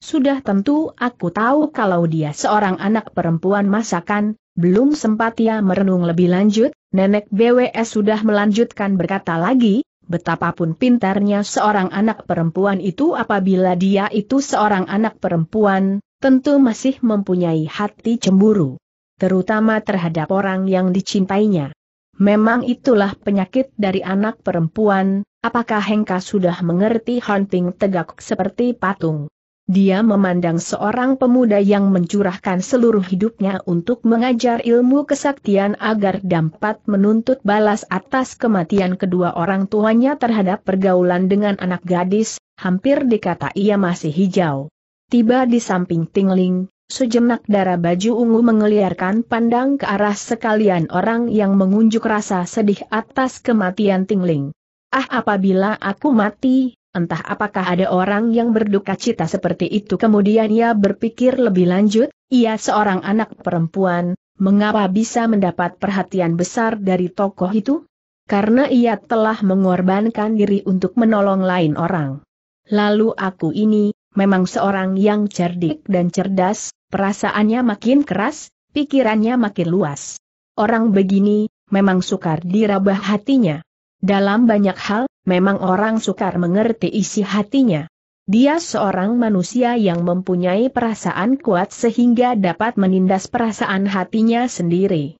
sudah tentu aku tahu kalau dia seorang anak perempuan masakan, belum sempat ia merenung lebih lanjut, Nenek BWS sudah melanjutkan berkata lagi, betapapun pintarnya seorang anak perempuan itu apabila dia itu seorang anak perempuan, tentu masih mempunyai hati cemburu. Terutama terhadap orang yang dicintainya. Memang itulah penyakit dari anak perempuan, apakah Hengka sudah mengerti hunting tegak seperti patung. Dia memandang seorang pemuda yang mencurahkan seluruh hidupnya untuk mengajar ilmu kesaktian agar dapat menuntut balas atas kematian kedua orang tuanya terhadap pergaulan dengan anak gadis, hampir dikata ia masih hijau. Tiba di samping Tingling, sejenak darah baju ungu mengeliarkan pandang ke arah sekalian orang yang mengunjuk rasa sedih atas kematian Tingling. Ah apabila aku mati, Entah apakah ada orang yang berduka cita seperti itu kemudian ia berpikir lebih lanjut, ia seorang anak perempuan, mengapa bisa mendapat perhatian besar dari tokoh itu? Karena ia telah mengorbankan diri untuk menolong lain orang. Lalu aku ini, memang seorang yang cerdik dan cerdas, perasaannya makin keras, pikirannya makin luas. Orang begini, memang sukar dirabah hatinya. Dalam banyak hal, memang orang sukar mengerti isi hatinya. Dia seorang manusia yang mempunyai perasaan kuat sehingga dapat menindas perasaan hatinya sendiri.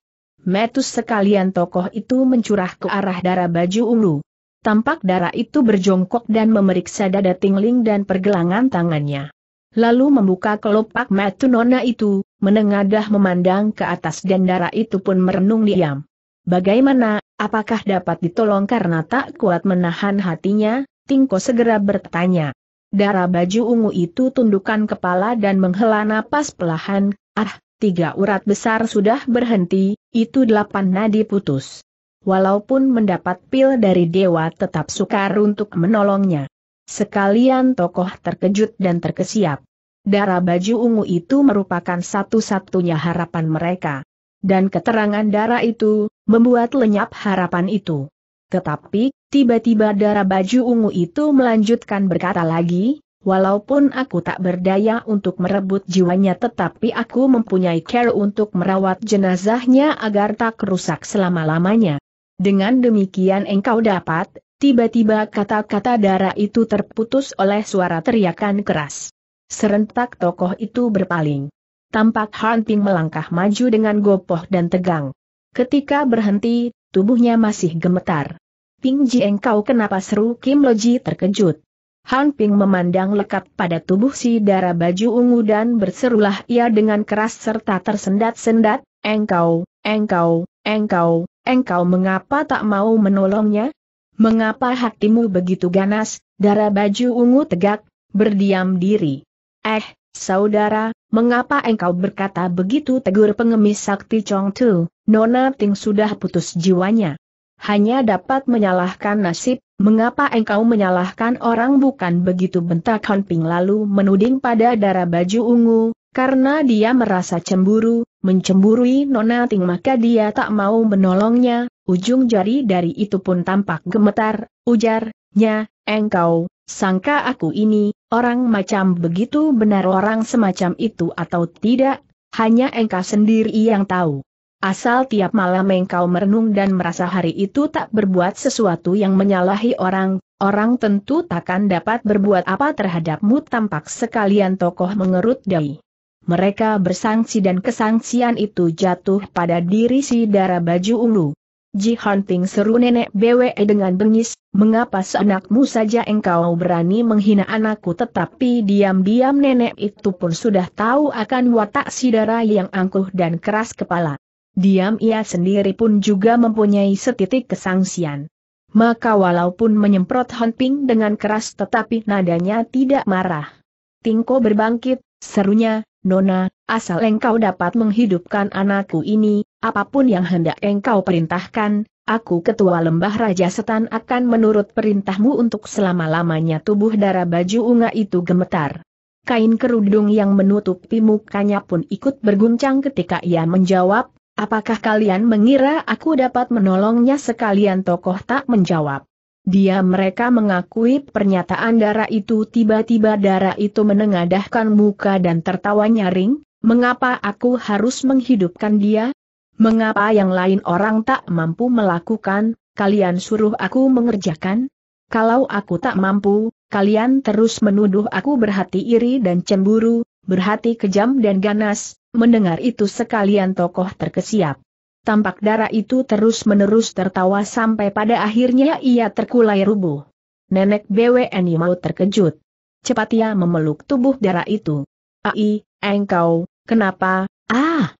Metus sekalian tokoh itu mencurah ke arah darah baju ungu. Tampak darah itu berjongkok dan memeriksa dada tingling dan pergelangan tangannya. Lalu membuka kelopak Metu nona itu, menengadah memandang ke atas dan darah itu pun merenung diam. Bagaimana, apakah dapat ditolong karena tak kuat menahan hatinya? Tingko segera bertanya. Darah baju ungu itu tundukkan kepala dan menghela napas pelahan, ah, tiga urat besar sudah berhenti, itu delapan nadi putus. Walaupun mendapat pil dari dewa tetap sukar untuk menolongnya. Sekalian tokoh terkejut dan terkesiap. Darah baju ungu itu merupakan satu-satunya harapan mereka. Dan keterangan darah itu, membuat lenyap harapan itu. Tetapi, tiba-tiba darah baju ungu itu melanjutkan berkata lagi, Walaupun aku tak berdaya untuk merebut jiwanya tetapi aku mempunyai care untuk merawat jenazahnya agar tak rusak selama-lamanya. Dengan demikian engkau dapat, tiba-tiba kata-kata darah itu terputus oleh suara teriakan keras. Serentak tokoh itu berpaling. Tampak Hunting melangkah maju dengan gopoh dan tegang. Ketika berhenti, tubuhnya masih gemetar. Ping Ji engkau kenapa seru Kim Loji terkejut. Han Ping memandang lekat pada tubuh si darah baju ungu dan berserulah ia dengan keras serta tersendat-sendat, engkau, engkau, engkau, engkau mengapa tak mau menolongnya? Mengapa hatimu begitu ganas, darah baju ungu tegak, berdiam diri? Eh, saudara, Mengapa engkau berkata begitu tegur pengemis sakti Chong Tu, Nona Ting sudah putus jiwanya. Hanya dapat menyalahkan nasib, mengapa engkau menyalahkan orang bukan begitu bentak Han Ping lalu menuding pada darah baju ungu, karena dia merasa cemburu, mencemburui Nona Ting maka dia tak mau menolongnya, ujung jari dari itu pun tampak gemetar, ujarnya, Engkau, sangka aku ini, orang macam begitu benar orang semacam itu atau tidak, hanya engkau sendiri yang tahu. Asal tiap malam engkau merenung dan merasa hari itu tak berbuat sesuatu yang menyalahi orang, orang tentu takkan dapat berbuat apa terhadapmu tampak sekalian tokoh mengerut dahi. Mereka bersangsi dan kesangsian itu jatuh pada diri si darah baju ulu. Ji Hunting seru nenek BWE dengan bengis, mengapa seenakmu saja engkau berani menghina anakku tetapi diam-diam nenek itu pun sudah tahu akan watak Sidara yang angkuh dan keras kepala. Diam ia sendiri pun juga mempunyai setitik kesangsian. Maka walaupun menyemprot Hunting dengan keras tetapi nadanya tidak marah. Tingko berbangkit, serunya, Nona, asal engkau dapat menghidupkan anakku ini, apapun yang hendak engkau perintahkan, aku ketua lembah Raja Setan akan menurut perintahmu untuk selama-lamanya tubuh darah baju unga itu gemetar. Kain kerudung yang menutupi mukanya pun ikut berguncang ketika ia menjawab, apakah kalian mengira aku dapat menolongnya sekalian tokoh tak menjawab. Dia mereka mengakui pernyataan darah itu tiba-tiba darah itu menengadahkan muka dan tertawa nyaring, mengapa aku harus menghidupkan dia, Mengapa yang lain orang tak mampu melakukan, kalian suruh aku mengerjakan? Kalau aku tak mampu, kalian terus menuduh aku berhati iri dan cemburu, berhati kejam dan ganas, mendengar itu sekalian tokoh terkesiap. Tampak darah itu terus-menerus tertawa sampai pada akhirnya ia terkulai rubuh. Nenek BWN mau terkejut. Cepat ia memeluk tubuh darah itu. Ai, engkau, kenapa? Ah!